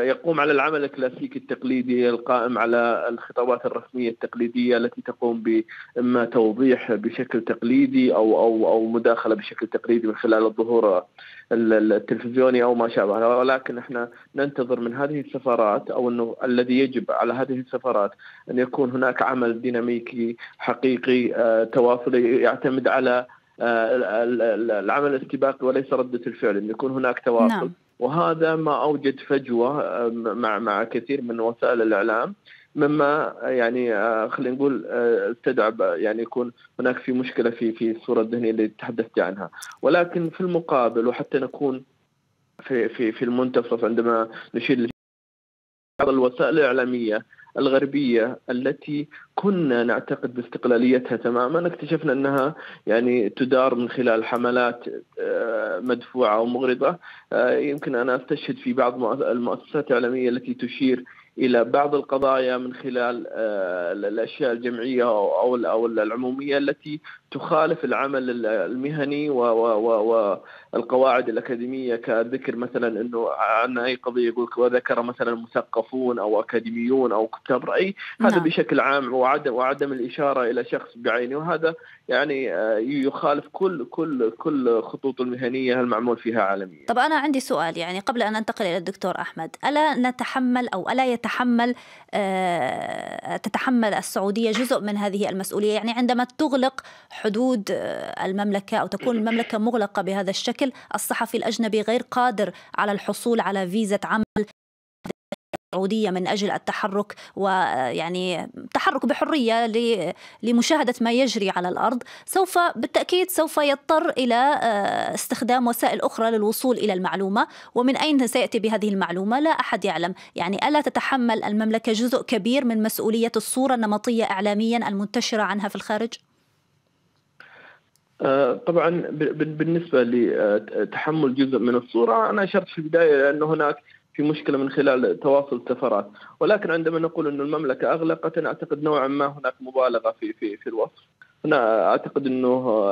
يقوم على العمل الكلاسيكي التقليدي القائم على الخطابات الرسميه التقليديه التي تقوم باما توضيح بشكل تقليدي او او او مداخله بشكل تقليدي من خلال الظهور التلفزيوني او ما شابه ولكن احنا ننتظر من هذه السفارات او انه الذي يجب على هذه السفارات ان يكون هناك عمل ديناميكي حقيقي آه، تواصلي يعتمد على آه، العمل الاستباقي وليس رده الفعل ان يكون هناك تواصل نعم. وهذا ما اوجد فجوه آه، مع مع كثير من وسائل الاعلام مما آه، يعني آه، خلينا نقول استدعى يعني يكون هناك في مشكله في في الصوره الذهنيه اللي تحدثت عنها ولكن في المقابل وحتى نكون في في في المنتصف عندما نشير بعض الوسائل الاعلاميه الغربيه التي كنا نعتقد باستقلاليتها تماما اكتشفنا انها يعني تدار من خلال حملات آه، مدفوعه ومغرضه آه، يمكن انا استشهد في بعض المؤسسات الاعلاميه التي تشير الى بعض القضايا من خلال آه، الاشياء الجمعيه او او العموميه التي تخالف العمل المهني والقواعد الاكاديميه كذكر مثلا انه عن اي قضيه يقول وذكر مثلا مثقفون او اكاديميون او كتاب راي هذا نعم. بشكل عام وعدم وعدم الاشاره الى شخص بعينه وهذا يعني آه، يخالف كل كل كل خطوط المهنيه المعمول فيها عالميا. طب انا عندي سؤال يعني قبل ان انتقل الى الدكتور احمد، الا نتحمل او الا يتحمل أه تتحمل السعوديه جزء من هذه المسؤوليه يعني عندما تغلق حدود آه، المملكة أو تكون المملكة مغلقة بهذا الشكل الصحفي الأجنبي غير قادر على الحصول على فيزة عمل سعودية من أجل التحرك ويعني آه، تحرك بحرية لمشاهدة ما يجري على الأرض سوف بالتأكيد سوف يضطر إلى آه، استخدام وسائل أخرى للوصول إلى المعلومة ومن أين سيأتي بهذه المعلومة لا أحد يعلم يعني ألا تتحمل المملكة جزء كبير من مسؤولية الصورة النمطية إعلاميا المنتشرة عنها في الخارج؟ آه، طبعا بالنسبه لتحمل جزء من الصوره انا اشرت في البدايه ان هناك في مشكله من خلال تواصل السفرات ولكن عندما نقول ان المملكه اغلقت انا اعتقد نوعا ما هناك مبالغه في في في الوصف. انا اعتقد انه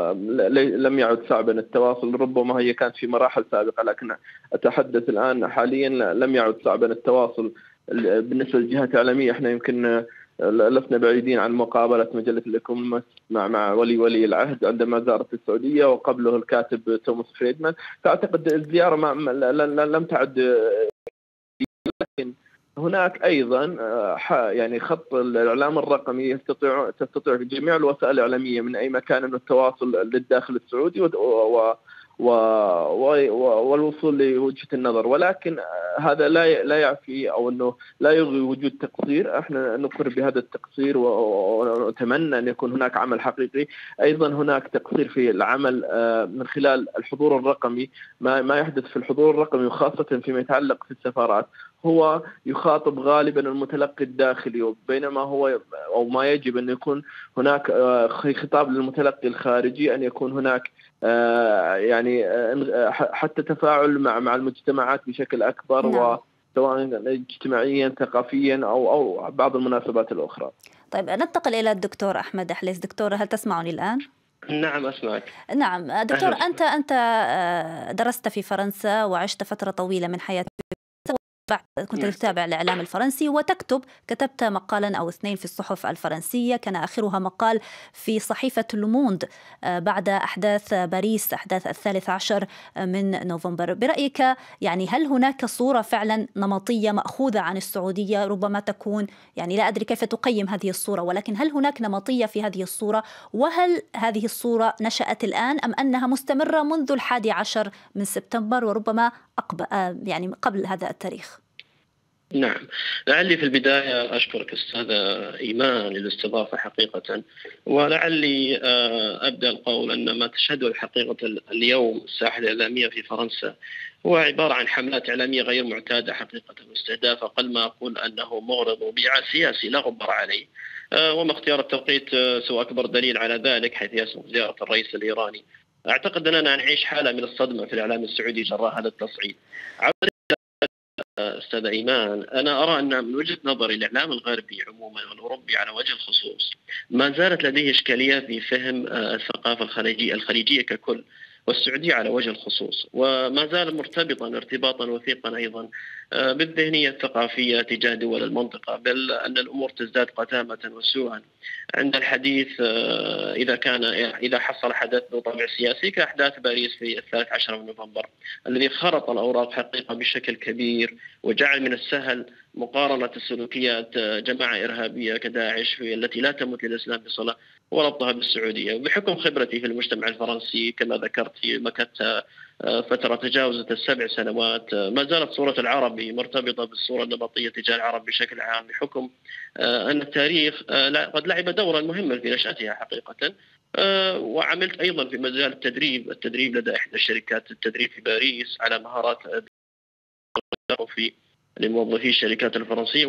لم يعد صعبا التواصل ربما هي كانت في مراحل سابقه لكن اتحدث الان حاليا لم يعد صعبا التواصل بالنسبه للجهات الاعلاميه احنا يمكن لسنا بعيدين عن مقابلة مجلة الإكومس مع مع ولي ولي العهد عندما زارت السعودية وقبله الكاتب توماس فريدمان فأعتقد الزيارة ما لم تعد لكن هناك ايضا آه، يعني خط الاعلام الرقمي يستطيع تستطيع جميع الوسائل الاعلاميه من اي مكان من التواصل للداخل السعودي و... والوصول لوجهه النظر ولكن هذا لا لا يعفي او انه لا يلغي وجود تقصير احنا نقر بهذا التقصير ونتمنى ان يكون هناك عمل حقيقي ايضا هناك تقصير في العمل آه، من خلال الحضور الرقمي ما ما يحدث في الحضور الرقمي وخاصه فيما يتعلق في السفارات هو يخاطب غالبا المتلقي الداخلي بينما هو او ما يجب ان يكون هناك آه، خطاب للمتلقي الخارجي ان يكون هناك آه، يعني آه، حتى تفاعل مع مع المجتمعات بشكل اكبر نعم. سواء اجتماعيا ثقافيا او او بعض المناسبات الاخرى. طيب ننتقل الى الدكتور احمد احليس، دكتور هل تسمعني الان؟ نعم اسمعك. نعم، دكتور انت انت درست في فرنسا وعشت فتره طويله من حياتك كنت نعم. تتابع الإعلام الفرنسي وتكتب كتبت مقالا أو اثنين في الصحف الفرنسية كان آخرها مقال في صحيفة لوموند آه، بعد أحداث باريس أحداث الثالث عشر آه، من نوفمبر برأيك يعني هل هناك صورة فعلا نمطية مأخوذة عن السعودية ربما تكون يعني لا أدري كيف تقيم هذه الصورة ولكن هل هناك نمطية في هذه الصورة وهل هذه الصورة نشأت الآن أم أنها مستمرة منذ الحادي عشر من سبتمبر وربما أقبل آه، يعني قبل هذا التاريخ نعم لعلي في البداية أشكرك أستاذ إيمان للاستضافة حقيقة ولعلي آه، أبدأ القول أن ما تشهده الحقيقة اليوم الساحة الإعلامية في فرنسا هو عبارة عن حملات إعلامية غير معتادة حقيقة واستهداف أقل ما أقول أنه مغرض وبيع سياسي لا غبر عليه آه، وما اختيار التوقيت آه، سوى أكبر دليل على ذلك حيث يسمى زيارة الرئيس الإيراني أعتقد أننا نعيش حالة من الصدمة في الإعلام السعودي جراء هذا التصعيد استاذ ايمان انا ارى ان من وجهه نظري الاعلام الغربي عموما والاوروبي على وجه الخصوص ما زالت لديه اشكاليه في فهم آه، الثقافه الخليجيه الخليجيه ككل والسعودية على وجه الخصوص وما زال مرتبطا ارتباطا وثيقا أيضا آه، بالذهنية الثقافية تجاه دول المنطقة بل أن الأمور تزداد قتامة وسوءا عند الحديث آه، إذا كان إذا حصل حدث ذو طابع سياسي كأحداث باريس في الثالث عشر من نوفمبر الذي خرط الأوراق حقيقة بشكل كبير وجعل من السهل مقارنة السلوكيات آه، جماعة إرهابية كداعش التي لا تمت للإسلام بصلة وربطها بالسعوديه بحكم خبرتي في المجتمع الفرنسي كما ذكرت في مكه آه، فتره تجاوزت السبع سنوات آه، ما زالت صوره العربي مرتبطه بالصوره النمطيه تجاه العرب بشكل عام بحكم آه، ان التاريخ قد لعب دورا مهما في نشاتها حقيقه وعملت ايضا في مجال التدريب، التدريب لدى احدى الشركات التدريب في باريس على مهارات في لموظفي الشركات الفرنسية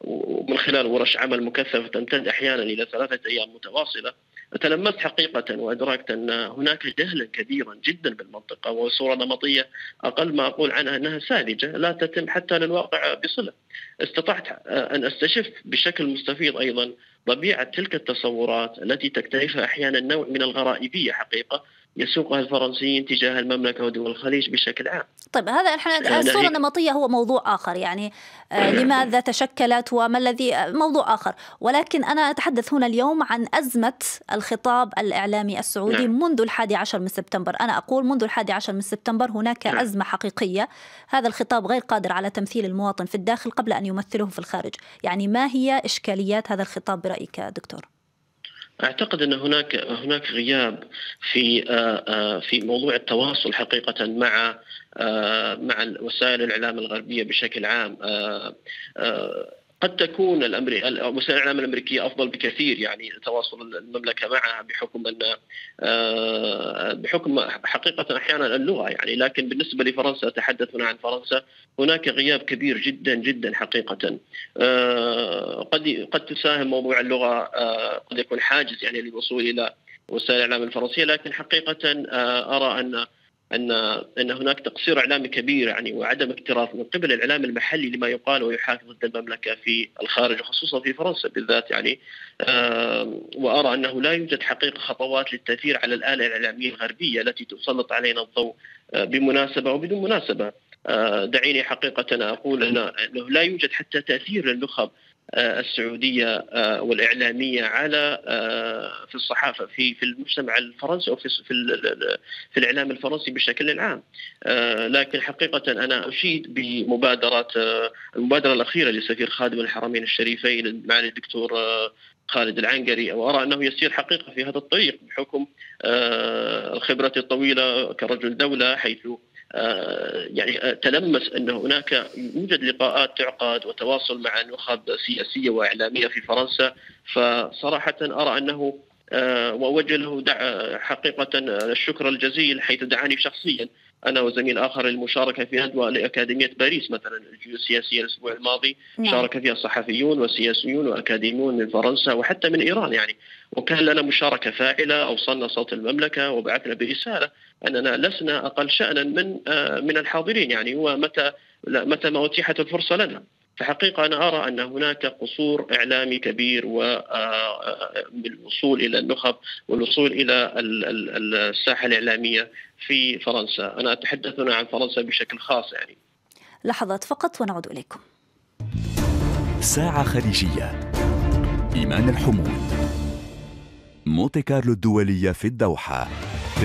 ومن خلال ورش عمل مكثفة تمتد أحيانا إلى ثلاثة أيام متواصلة تلمست حقيقة وأدركت أن هناك جهلا كبيرا جدا بالمنطقة وصورة نمطية أقل ما أقول عنها أنها ساذجة لا تتم حتى للواقع بصلة استطعت أن أستشف بشكل مستفيض أيضا طبيعة تلك التصورات التي تكتنفها أحيانا نوع من الغرائبية حقيقة يسوقها الفرنسيين تجاه المملكه ودول الخليج بشكل عام. طيب هذا احنا الصوره النمطيه هو موضوع اخر يعني آه، نعم. لماذا تشكلت وما الذي آه، موضوع اخر، ولكن انا اتحدث هنا اليوم عن ازمه الخطاب الاعلامي السعودي نعم. منذ الحادي عشر من سبتمبر، انا اقول منذ الحادي عشر من سبتمبر هناك نعم. ازمه حقيقيه، هذا الخطاب غير قادر على تمثيل المواطن في الداخل قبل ان يمثله في الخارج، يعني ما هي اشكاليات هذا الخطاب برايك دكتور؟ اعتقد ان هناك هناك غياب في آه، آه، في موضوع التواصل حقيقه مع آه، مع وسائل الاعلام الغربيه بشكل عام قد تكون وسائل الاعلام الامريكيه افضل بكثير يعني تواصل المملكه معها بحكم ان آه، بحكم حقيقه احيانا اللغه يعني لكن بالنسبه لفرنسا تحدثنا هنا عن فرنسا هناك غياب كبير جدا جدا حقيقه آه، قد قد تساهم موضوع اللغه آه، قد يكون حاجز يعني للوصول الى وسائل الاعلام الفرنسيه لكن حقيقه ارى ان ان ان هناك تقصير اعلامي كبير يعني وعدم اكتراث من قبل الاعلام المحلي لما يقال ويحاك ضد المملكه في الخارج وخصوصا في فرنسا بالذات يعني وارى انه لا يوجد حقيقه خطوات للتاثير على الاله الاعلاميه الغربيه التي تسلط علينا الضوء آه، بمناسبه وبدون مناسبه آه، دعيني حقيقه اقول انه لا يوجد حتى تاثير للنخب السعوديه آه، والاعلاميه على آه، في الصحافه في في المجتمع الفرنسي او في في الاعلام الفرنسي بشكل عام آه، لكن حقيقه انا اشيد بمبادره المبادره الاخيره لسفير خادم الحرمين الشريفين معالي الدكتور خالد العنقري وارى انه يسير حقيقه في هذا الطريق بحكم الخبره الطويله كرجل دوله حيث آه، يعني آه، تلمس أن هناك يوجد لقاءات تعقد وتواصل مع نخب سياسية وإعلامية في فرنسا فصراحة أرى أنه آه، ووجه له حقيقة الشكر الجزيل حيث دعاني شخصيا انا وزميل اخر للمشاركه في ندوه لاكاديميه باريس مثلا الجيوسياسيه الاسبوع الماضي نعم. شارك فيها صحفيون وسياسيون واكاديميون من فرنسا وحتى من ايران يعني وكان لنا مشاركه فاعله اوصلنا صوت المملكه وبعثنا برساله اننا لسنا اقل شانا من آه، من الحاضرين يعني ومتى متى ما اتيحت الفرصه لنا فحقيقه انا ارى ان هناك قصور اعلامي كبير وبالوصول آه، آه، الى النخب والوصول الى الساحه الاعلاميه في فرنسا، انا اتحدث هنا عن فرنسا بشكل خاص يعني. لحظات فقط ونعود اليكم. ساعه خليجيه ايمان الحمود مونتي كارلو الدوليه في الدوحه 99.6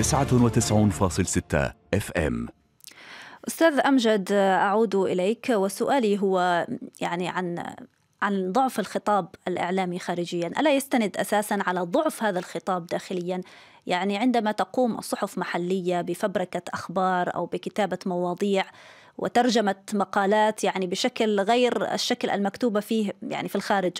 اف ام استاذ امجد اعود اليك وسؤالي هو يعني عن عن ضعف الخطاب الاعلامي خارجيا، الا يستند اساسا على ضعف هذا الخطاب داخليا؟ يعني عندما تقوم الصحف محليه بفبركه اخبار او بكتابه مواضيع وترجمه مقالات يعني بشكل غير الشكل المكتوبه فيه يعني في الخارج،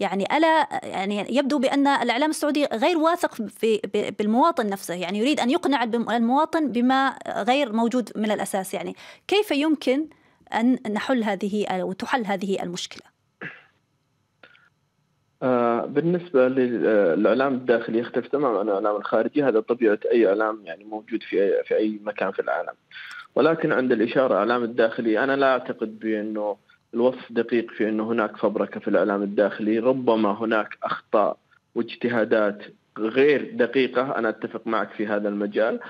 يعني ألا يعني يبدو بأن الإعلام السعودي غير واثق في بالمواطن نفسه يعني يريد أن يقنع المواطن بما غير موجود من الأساس يعني كيف يمكن أن نحل هذه أو تحل هذه المشكلة آه، بالنسبة للإعلام الداخلي يختلف تماما عن الإعلام الخارجي هذا طبيعة أي إعلام يعني موجود في في أي مكان في العالم ولكن عند الإشارة الإعلام الداخلي أنا لا أعتقد بأنه الوصف دقيق في أن هناك فبركة في الإعلام الداخلي ربما هناك أخطاء واجتهادات غير دقيقة أنا أتفق معك في هذا المجال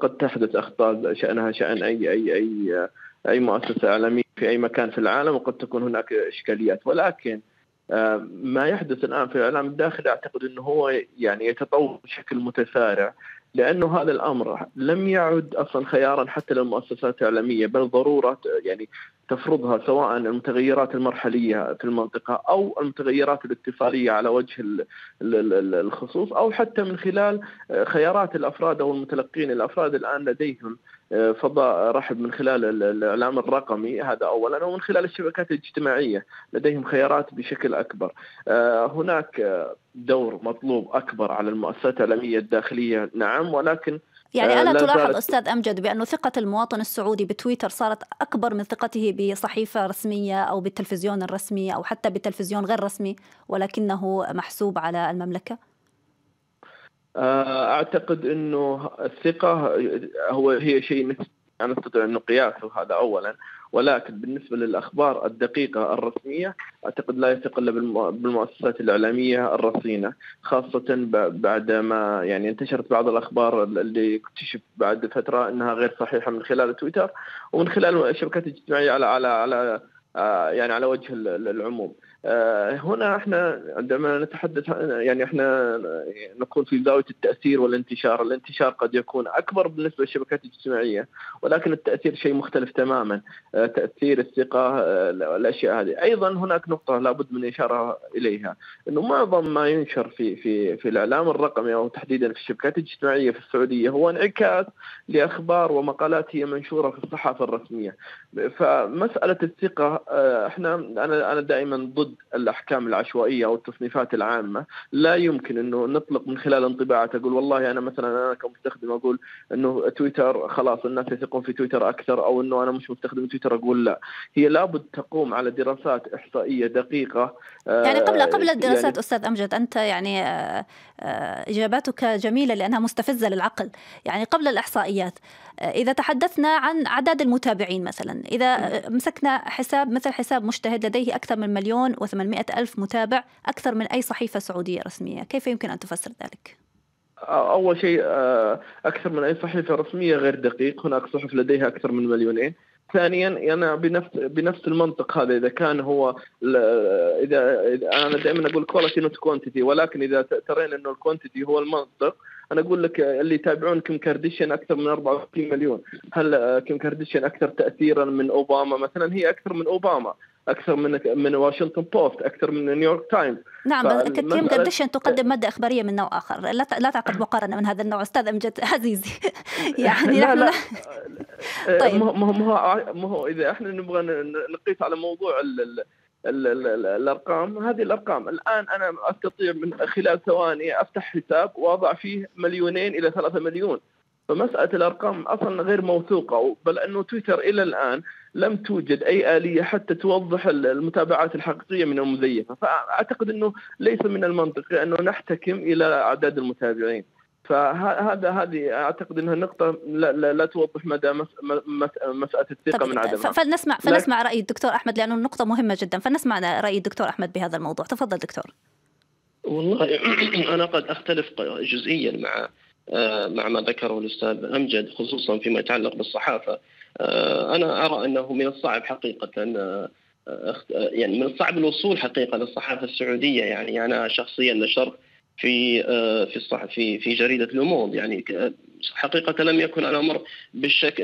قد تحدث أخطاء شأنها شأن أي أي أي أي مؤسسة إعلامية في أي مكان في العالم وقد تكون هناك إشكاليات ولكن آه، ما يحدث الآن في الإعلام الداخلي أعتقد أنه هو يعني يتطور بشكل متسارع لانه هذا الامر لم يعد اصلا خيارا حتى للمؤسسات الاعلاميه بل ضروره يعني تفرضها سواء المتغيرات المرحليه في المنطقه او المتغيرات الاتصاليه على وجه الخصوص او حتى من خلال خيارات الافراد او المتلقين الافراد الان لديهم فضاء رحب من خلال الاعلام الرقمي هذا اولا ومن خلال الشبكات الاجتماعيه لديهم خيارات بشكل اكبر آه، هناك دور مطلوب اكبر على المؤسسات الاعلاميه الداخليه نعم ولكن يعني ألا آه، تلاحظ أستاذ أمجد بأن ثقة المواطن السعودي بتويتر صارت أكبر من ثقته بصحيفة رسمية أو بالتلفزيون الرسمي أو حتى بالتلفزيون غير رسمي ولكنه محسوب على المملكة؟ آه، اعتقد انه الثقه هو هي شيء انا استطيع انه قياسه هذا اولا ولكن بالنسبه للاخبار الدقيقه الرسميه اعتقد لا يثق الا بالمؤسسات الاعلاميه الرصينه خاصه بعد ما يعني انتشرت بعض الاخبار اللي اكتشف بعد فتره انها غير صحيحه من خلال تويتر ومن خلال الشبكات الاجتماعيه على على على آه، يعني على وجه العموم آه، هنا احنا عندما نتحدث يعني احنا نكون في زاويه التاثير والانتشار، الانتشار قد يكون اكبر بالنسبه للشبكات الاجتماعيه، ولكن التاثير شيء مختلف تماما، آه، تاثير الثقه آه، الاشياء هذه، ايضا هناك نقطه لابد من الاشاره اليها، انه معظم ما ينشر في في في الاعلام الرقمي او تحديدا في الشبكات الاجتماعيه في السعوديه هو انعكاس لاخبار ومقالات هي منشوره في الصحافه الرسميه، فمساله الثقه احنا انا انا دائما ضد ضد الاحكام العشوائيه او التصنيفات العامه لا يمكن انه نطلق من خلال انطباعات اقول والله انا مثلا انا كمستخدم اقول انه تويتر خلاص الناس يثقون في تويتر اكثر او انه انا مش مستخدم تويتر اقول لا هي لابد تقوم على دراسات احصائيه دقيقه آه، يعني قبل قبل يعني الدراسات يعني استاذ امجد انت يعني آه، آه، اجاباتك جميله لانها مستفزه للعقل يعني قبل الاحصائيات اذا تحدثنا عن اعداد المتابعين مثلا اذا مسكنا حساب مثل حساب مجتهد لديه اكثر من مليون و800 ألف متابع أكثر من أي صحيفة سعودية رسمية كيف يمكن أن تفسر ذلك؟ آه، أول شيء آه، أكثر من أي صحيفة رسمية غير دقيق هناك صحف لديها أكثر من مليونين ثانيا انا بنفس بنفس المنطق هذا اذا كان هو اذا انا دائما اقول كواليتي نوت كوانتيتي ولكن اذا ترين انه الكوانتيتي هو المنطق انا اقول لك اللي يتابعون كيم كارديشيان اكثر من 64 مليون، هل كيم كارديشيان اكثر تاثيرا من اوباما مثلا؟ هي اكثر من اوباما، اكثر من من واشنطن بوست اكثر من نيويورك تايمز نعم كريم قديش ان تقدم ماده اخباريه من نوع اخر لا لا تعقد مقارنه من هذا النوع استاذ امجد عزيزي يعني لا لا أه، طيب ما هو ما هو اذا احنا نبغى نقيس على موضوع الـ الـ الـ الـ الـ الارقام هذه الارقام الان انا استطيع من خلال ثواني افتح حساب واضع فيه مليونين الى ثلاثة مليون فمساله الارقام اصلا غير موثوقه بل انه تويتر الى الان لم توجد أي آلية حتى توضح المتابعات الحقيقية من المزيفة فأعتقد أنه ليس من المنطقي أنه نحتكم إلى أعداد المتابعين فهذا هذه اعتقد انها نقطه لا, لا, لا توضح مدى مساله الثقه طيب، من عدمها فلنسمع فلنسمع راي الدكتور احمد لانه النقطه مهمه جدا فلنسمع راي الدكتور احمد بهذا الموضوع تفضل دكتور والله انا قد اختلف جزئيا مع آه، مع ما ذكره الاستاذ امجد خصوصا فيما يتعلق بالصحافه آه، انا ارى انه من الصعب حقيقه آه، آه، يعني من الصعب الوصول حقيقه للصحافه السعوديه يعني انا شخصيا نشرت في في في في جريده لوموند يعني حقيقه لم يكن الامر بالشكل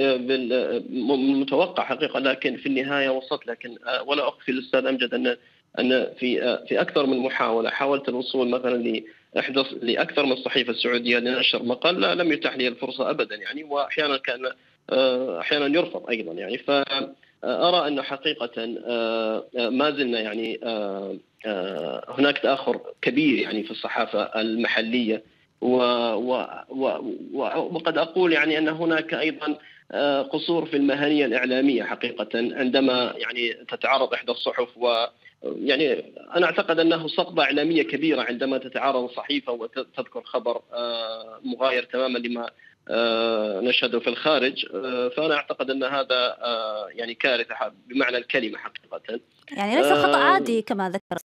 المتوقع حقيقه لكن في النهايه وصلت لكن ولا اخفي الاستاذ امجد ان ان في في اكثر من محاوله حاولت الوصول مثلا لاحدى لاكثر من صحيفه سعوديه لنشر مقال لم يتح لي الفرصه ابدا يعني واحيانا كان آه، احيانا يرفض ايضا يعني فارى انه حقيقه آه، آه، ما زلنا يعني هناك تاخر كبير يعني في الصحافه المحليه و وقد اقول يعني ان هناك ايضا قصور في المهنيه الاعلاميه حقيقه عندما يعني تتعرض احدى الصحف و يعني انا اعتقد انه صدمه اعلاميه كبيره عندما تتعارض صحيفه وتذكر خبر مغاير تماما لما آه، نشهده في الخارج آه، فانا اعتقد ان هذا آه، يعني كارثه بمعنى الكلمه حقيقه يعني ليس خطا عادي كما ذكر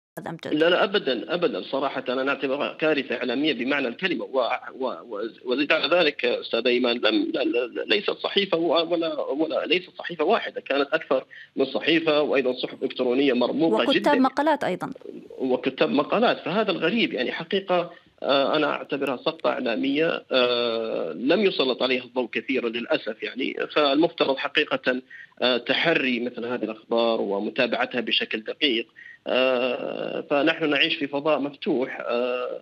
لا لا ابدا ابدا صراحه انا اعتبرها كارثه اعلاميه بمعنى الكلمه وزيد على ذلك استاذ ايمان لم ليست صحيفه ولا ولا ليست صحيفه واحده كانت اكثر من صحيفه وايضا صحف الكترونيه مرموقه وكتاب جدا وكتاب مقالات ايضا وكتاب مقالات فهذا الغريب يعني حقيقه آه، انا اعتبرها سقطه اعلاميه آه، لم يسلط عليها الضوء كثيرا للاسف يعني فالمفترض حقيقه آه، تحري مثل هذه الاخبار ومتابعتها بشكل دقيق فنحن نعيش في فضاء مفتوح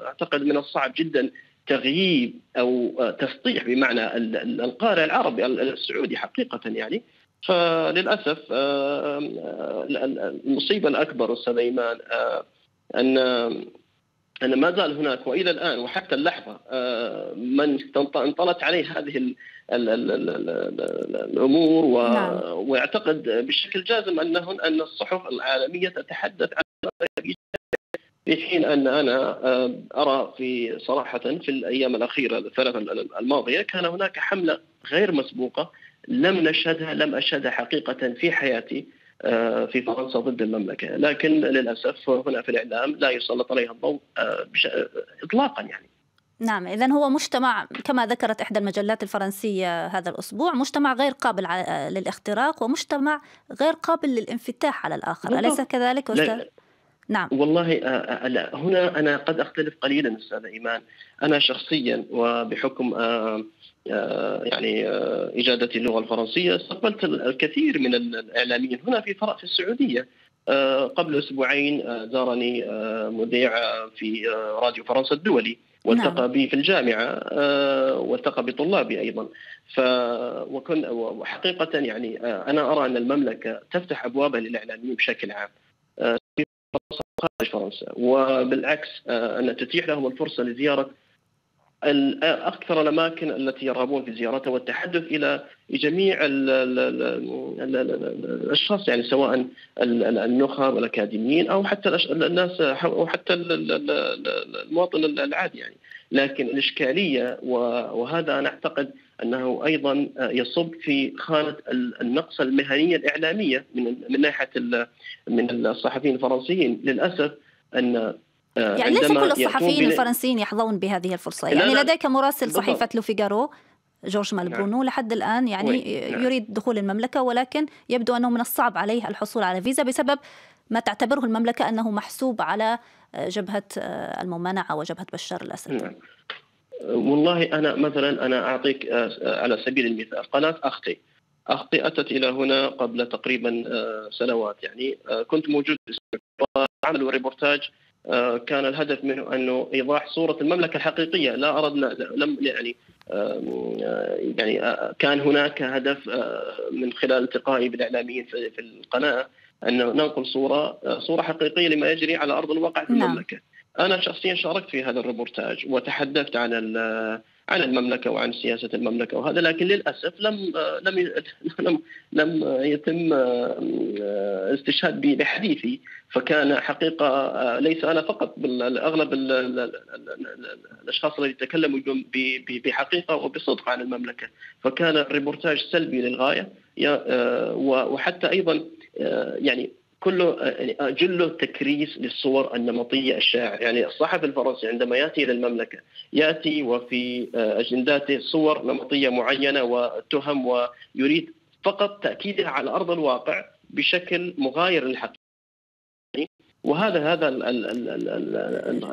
اعتقد من الصعب جدا تغييب او تسطيح بمعنى القارئ العربي السعودي حقيقه يعني فللاسف المصيبه الاكبر استاذ ايمان ان أن ما زال هناك وإلى الآن وحتى اللحظة آه، من انطلت عليه هذه الأمور و... نعم. ويعتقد بشكل جازم أنهن أن الصحف العالمية تتحدث عن في حين أن أنا آه، أرى في صراحة في الأيام الأخيرة الثلاثة الماضية كان هناك حملة غير مسبوقة لم نشهدها لم أشهدها حقيقة في حياتي آه، في فرنسا ضد المملكه، لكن للاسف هنا في الاعلام لا يسلط عليها الضوء آه، آه، اطلاقا يعني. نعم اذا هو مجتمع كما ذكرت احدى المجلات الفرنسيه هذا الاسبوع مجتمع غير قابل للاختراق ومجتمع غير قابل للانفتاح على الاخر اليس كذلك استاذ نعم والله لا هنا انا قد اختلف قليلا استاذ ايمان انا شخصيا وبحكم آه، يعني آه، إجادة اللغة الفرنسية استقبلت الكثير من الإعلاميين هنا في في السعودية آه، قبل أسبوعين زارني مذيع في راديو فرنسا الدولي نعم. والتقى نعم. بي في الجامعة والتقى بطلابي أيضا ف وكن وحقيقة يعني أنا أرى أن المملكة تفتح أبوابها للإعلاميين بشكل عام في فرنسا خارج فرنسا وبالعكس أن تتيح لهم الفرصة لزيارة اكثر الاماكن التي يرغبون في زيارتها والتحدث الى جميع الاشخاص يعني سواء النخب والاكاديميين او حتى الناس او حتى المواطن العادي يعني لكن الاشكاليه وهذا انا اعتقد انه ايضا يصب في خانه النقص المهنيه الاعلاميه من من ناحيه من الصحفيين الفرنسيين للاسف ان آه، يعني ليس كل الصحفيين الفرنسيين يحظون بهذه الفرصة يعني لديك مراسل صحيفة لوفيغارو جورج مالبرونو نعم. لحد الآن يعني نعم. يريد دخول المملكة ولكن يبدو أنه من الصعب عليه الحصول على فيزا بسبب ما تعتبره المملكة أنه محسوب على آه، جبهة آه، الممانعة وجبهة بشار الأسد نعم. والله أنا مثلا أنا أعطيك على سبيل المثال قناة أختي أختي أتت إلى هنا قبل تقريبا سنوات يعني كنت موجود عمل ريبورتاج آه، كان الهدف منه انه ايضاح صوره المملكه الحقيقيه لا اردنا لم يعني آه، يعني آه، كان هناك هدف من خلال التقائي بالاعلاميين في القناه انه ننقل صوره صوره حقيقيه لما يجري على ارض الواقع في نعم. المملكه. انا شخصيا شاركت في هذا الريبورتاج وتحدثت عن عن المملكه وعن سياسه المملكه وهذا لكن للاسف لم آه، لم لم لم يتم آه، آه، استشهاد بحديثي فكان حقيقه ليس انا فقط اغلب الاشخاص الذين تكلموا بحقيقه وبصدق عن المملكه فكان الريبورتاج سلبي للغايه وحتى ايضا يعني كله آه، يعني، آه، جله تكريس للصور النمطيه الشائعه، يعني الصحفي الفرنسي عندما ياتي الى المملكه ياتي وفي آه، اجنداته صور نمطيه معينه وتهم ويريد فقط تاكيدها على ارض الواقع بشكل مغاير للحقيقه. وهذا هذا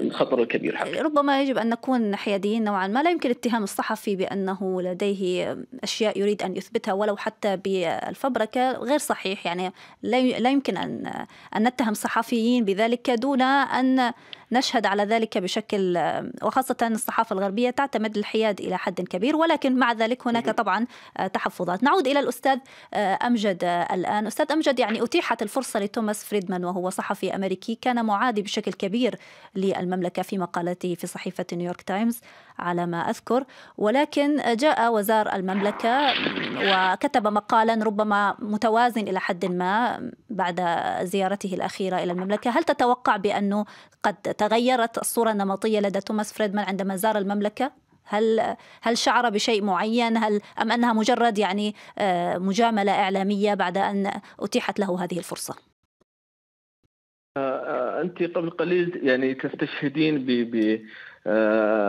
الخطر الكبير حقا. يعني ربما يجب ان نكون حياديين نوعا ما لا يمكن اتهام الصحفي بانه لديه اشياء يريد ان يثبتها ولو حتى بالفبركه غير صحيح يعني لا يمكن ان ان نتهم صحفيين بذلك دون ان نشهد على ذلك بشكل وخاصة الصحافة الغربية تعتمد الحياد إلى حد كبير ولكن مع ذلك هناك طبعا آه، تحفظات نعود إلى الأستاذ آه، أمجد آه، الآن أستاذ أمجد يعني أتيحت الفرصة لتوماس فريدمان وهو صحفي أمريكي كان معادي بشكل كبير للمملكة في مقالته في صحيفة نيويورك تايمز على ما أذكر ولكن جاء وزار المملكة وكتب مقالا ربما متوازن إلى حد ما بعد زيارته الأخيرة إلى المملكة هل تتوقع بأنه قد تغيرت الصورة النمطية لدى توماس فريدمان عندما زار المملكة؟ هل هل شعر بشيء معين هل ام انها مجرد يعني آه، مجامله اعلاميه بعد ان اتيحت له هذه الفرصه؟ آه، آه، انت قبل قليل يعني تستشهدين ب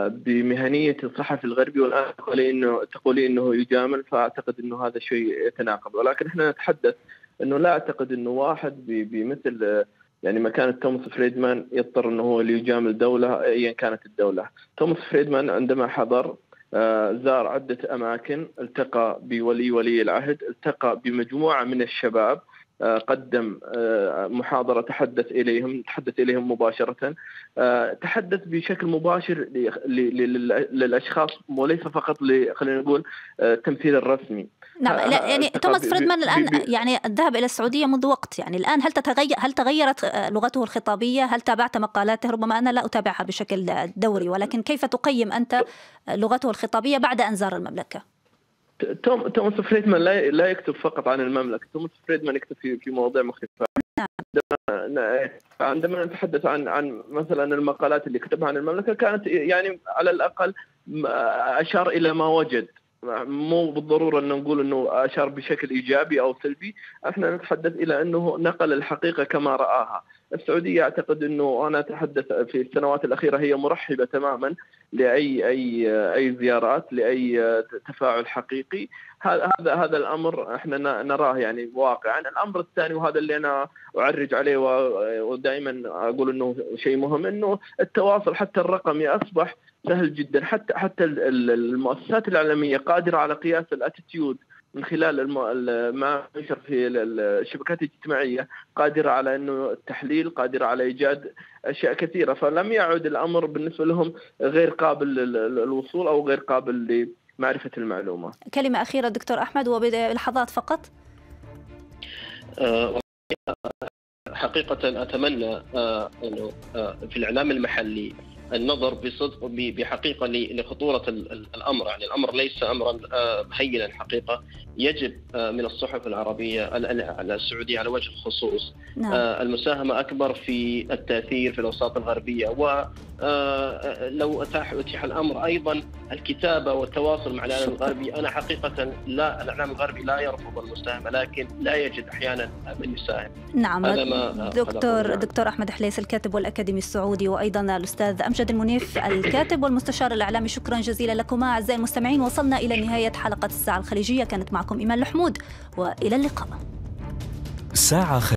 بمهنيه الصحفي الغربي والان تقولي انه تقولي انه يجامل فاعتقد انه هذا شيء يتناقض ولكن احنا نتحدث انه لا اعتقد انه واحد بمثل يعني مكانة توماس فريدمان يضطر انه هو اللي يجامل دولة ايا كانت الدولة. توماس فريدمان عندما حضر آه، زار عدة اماكن، التقى بولي ولي العهد، التقى بمجموعة من الشباب قدم آه، محاضرة تحدث إليهم تحدث إليهم مباشرة آه، تحدث بشكل مباشر للأشخاص وليس فقط خلينا نقول آه، التمثيل الرسمي نعم لا يعني توماس فريدمان الان يعني ذهب الى السعوديه منذ وقت يعني الان هل تتغير هل تغيرت لغته الخطابيه؟ هل تابعت مقالاته؟ ربما انا لا اتابعها بشكل دوري ولكن كيف تقيم انت لغته الخطابيه بعد ان زار المملكه؟ توم توماس فريدمان لا لا يكتب فقط عن المملكه، توماس فريدمان يكتب في في مواضيع مختلفه. عندما عندما نتحدث عن عن مثلا المقالات اللي كتبها عن المملكه كانت يعني على الاقل اشار الى ما وجد مو بالضروره ان نقول انه اشار بشكل ايجابي او سلبي، احنا نتحدث الى انه نقل الحقيقه كما راها. السعوديه اعتقد انه انا اتحدث في السنوات الاخيره هي مرحبه تماما لاي اي اي زيارات لاي تفاعل حقيقي هذا هذا الامر احنا نراه يعني واقعا الامر الثاني وهذا اللي انا اعرج عليه ودائما اقول انه شيء مهم انه التواصل حتى الرقمي اصبح سهل جدا حتى حتى المؤسسات الاعلاميه قادره على قياس الاتيتيود من خلال الم... ما ينشر في الشبكات الاجتماعيه قادره على انه التحليل قادره على ايجاد اشياء كثيره فلم يعد الامر بالنسبه لهم غير قابل للوصول او غير قابل لمعرفه المعلومه. كلمه اخيره دكتور احمد وبلحظات فقط. أه، حقيقه اتمنى أه، انه أه، في الاعلام المحلي النظر بصدق بحقيقه لخطوره الامر يعني الامر ليس امرا آه، هينا حقيقه يجب آه، من الصحف العربيه السعوديه على وجه الخصوص نعم. آه، المساهمه اكبر في التاثير في الاوساط الغربيه ولو اتاح اتيح الامر ايضا الكتابه والتواصل مع الاعلام الغربي انا حقيقه لا الاعلام الغربي لا يرفض المساهمه لكن لا يجد احيانا من يساهم نعم دكتور دكتور احمد حليس الكاتب والاكاديمي السعودي وايضا الاستاذ امجد امجد المنيف الكاتب والمستشار الاعلامي شكرا جزيلا لكما اعزائي المستمعين وصلنا الى نهايه حلقه الساعه الخليجيه كانت معكم ايمان الحمود والى اللقاء ساعه خ...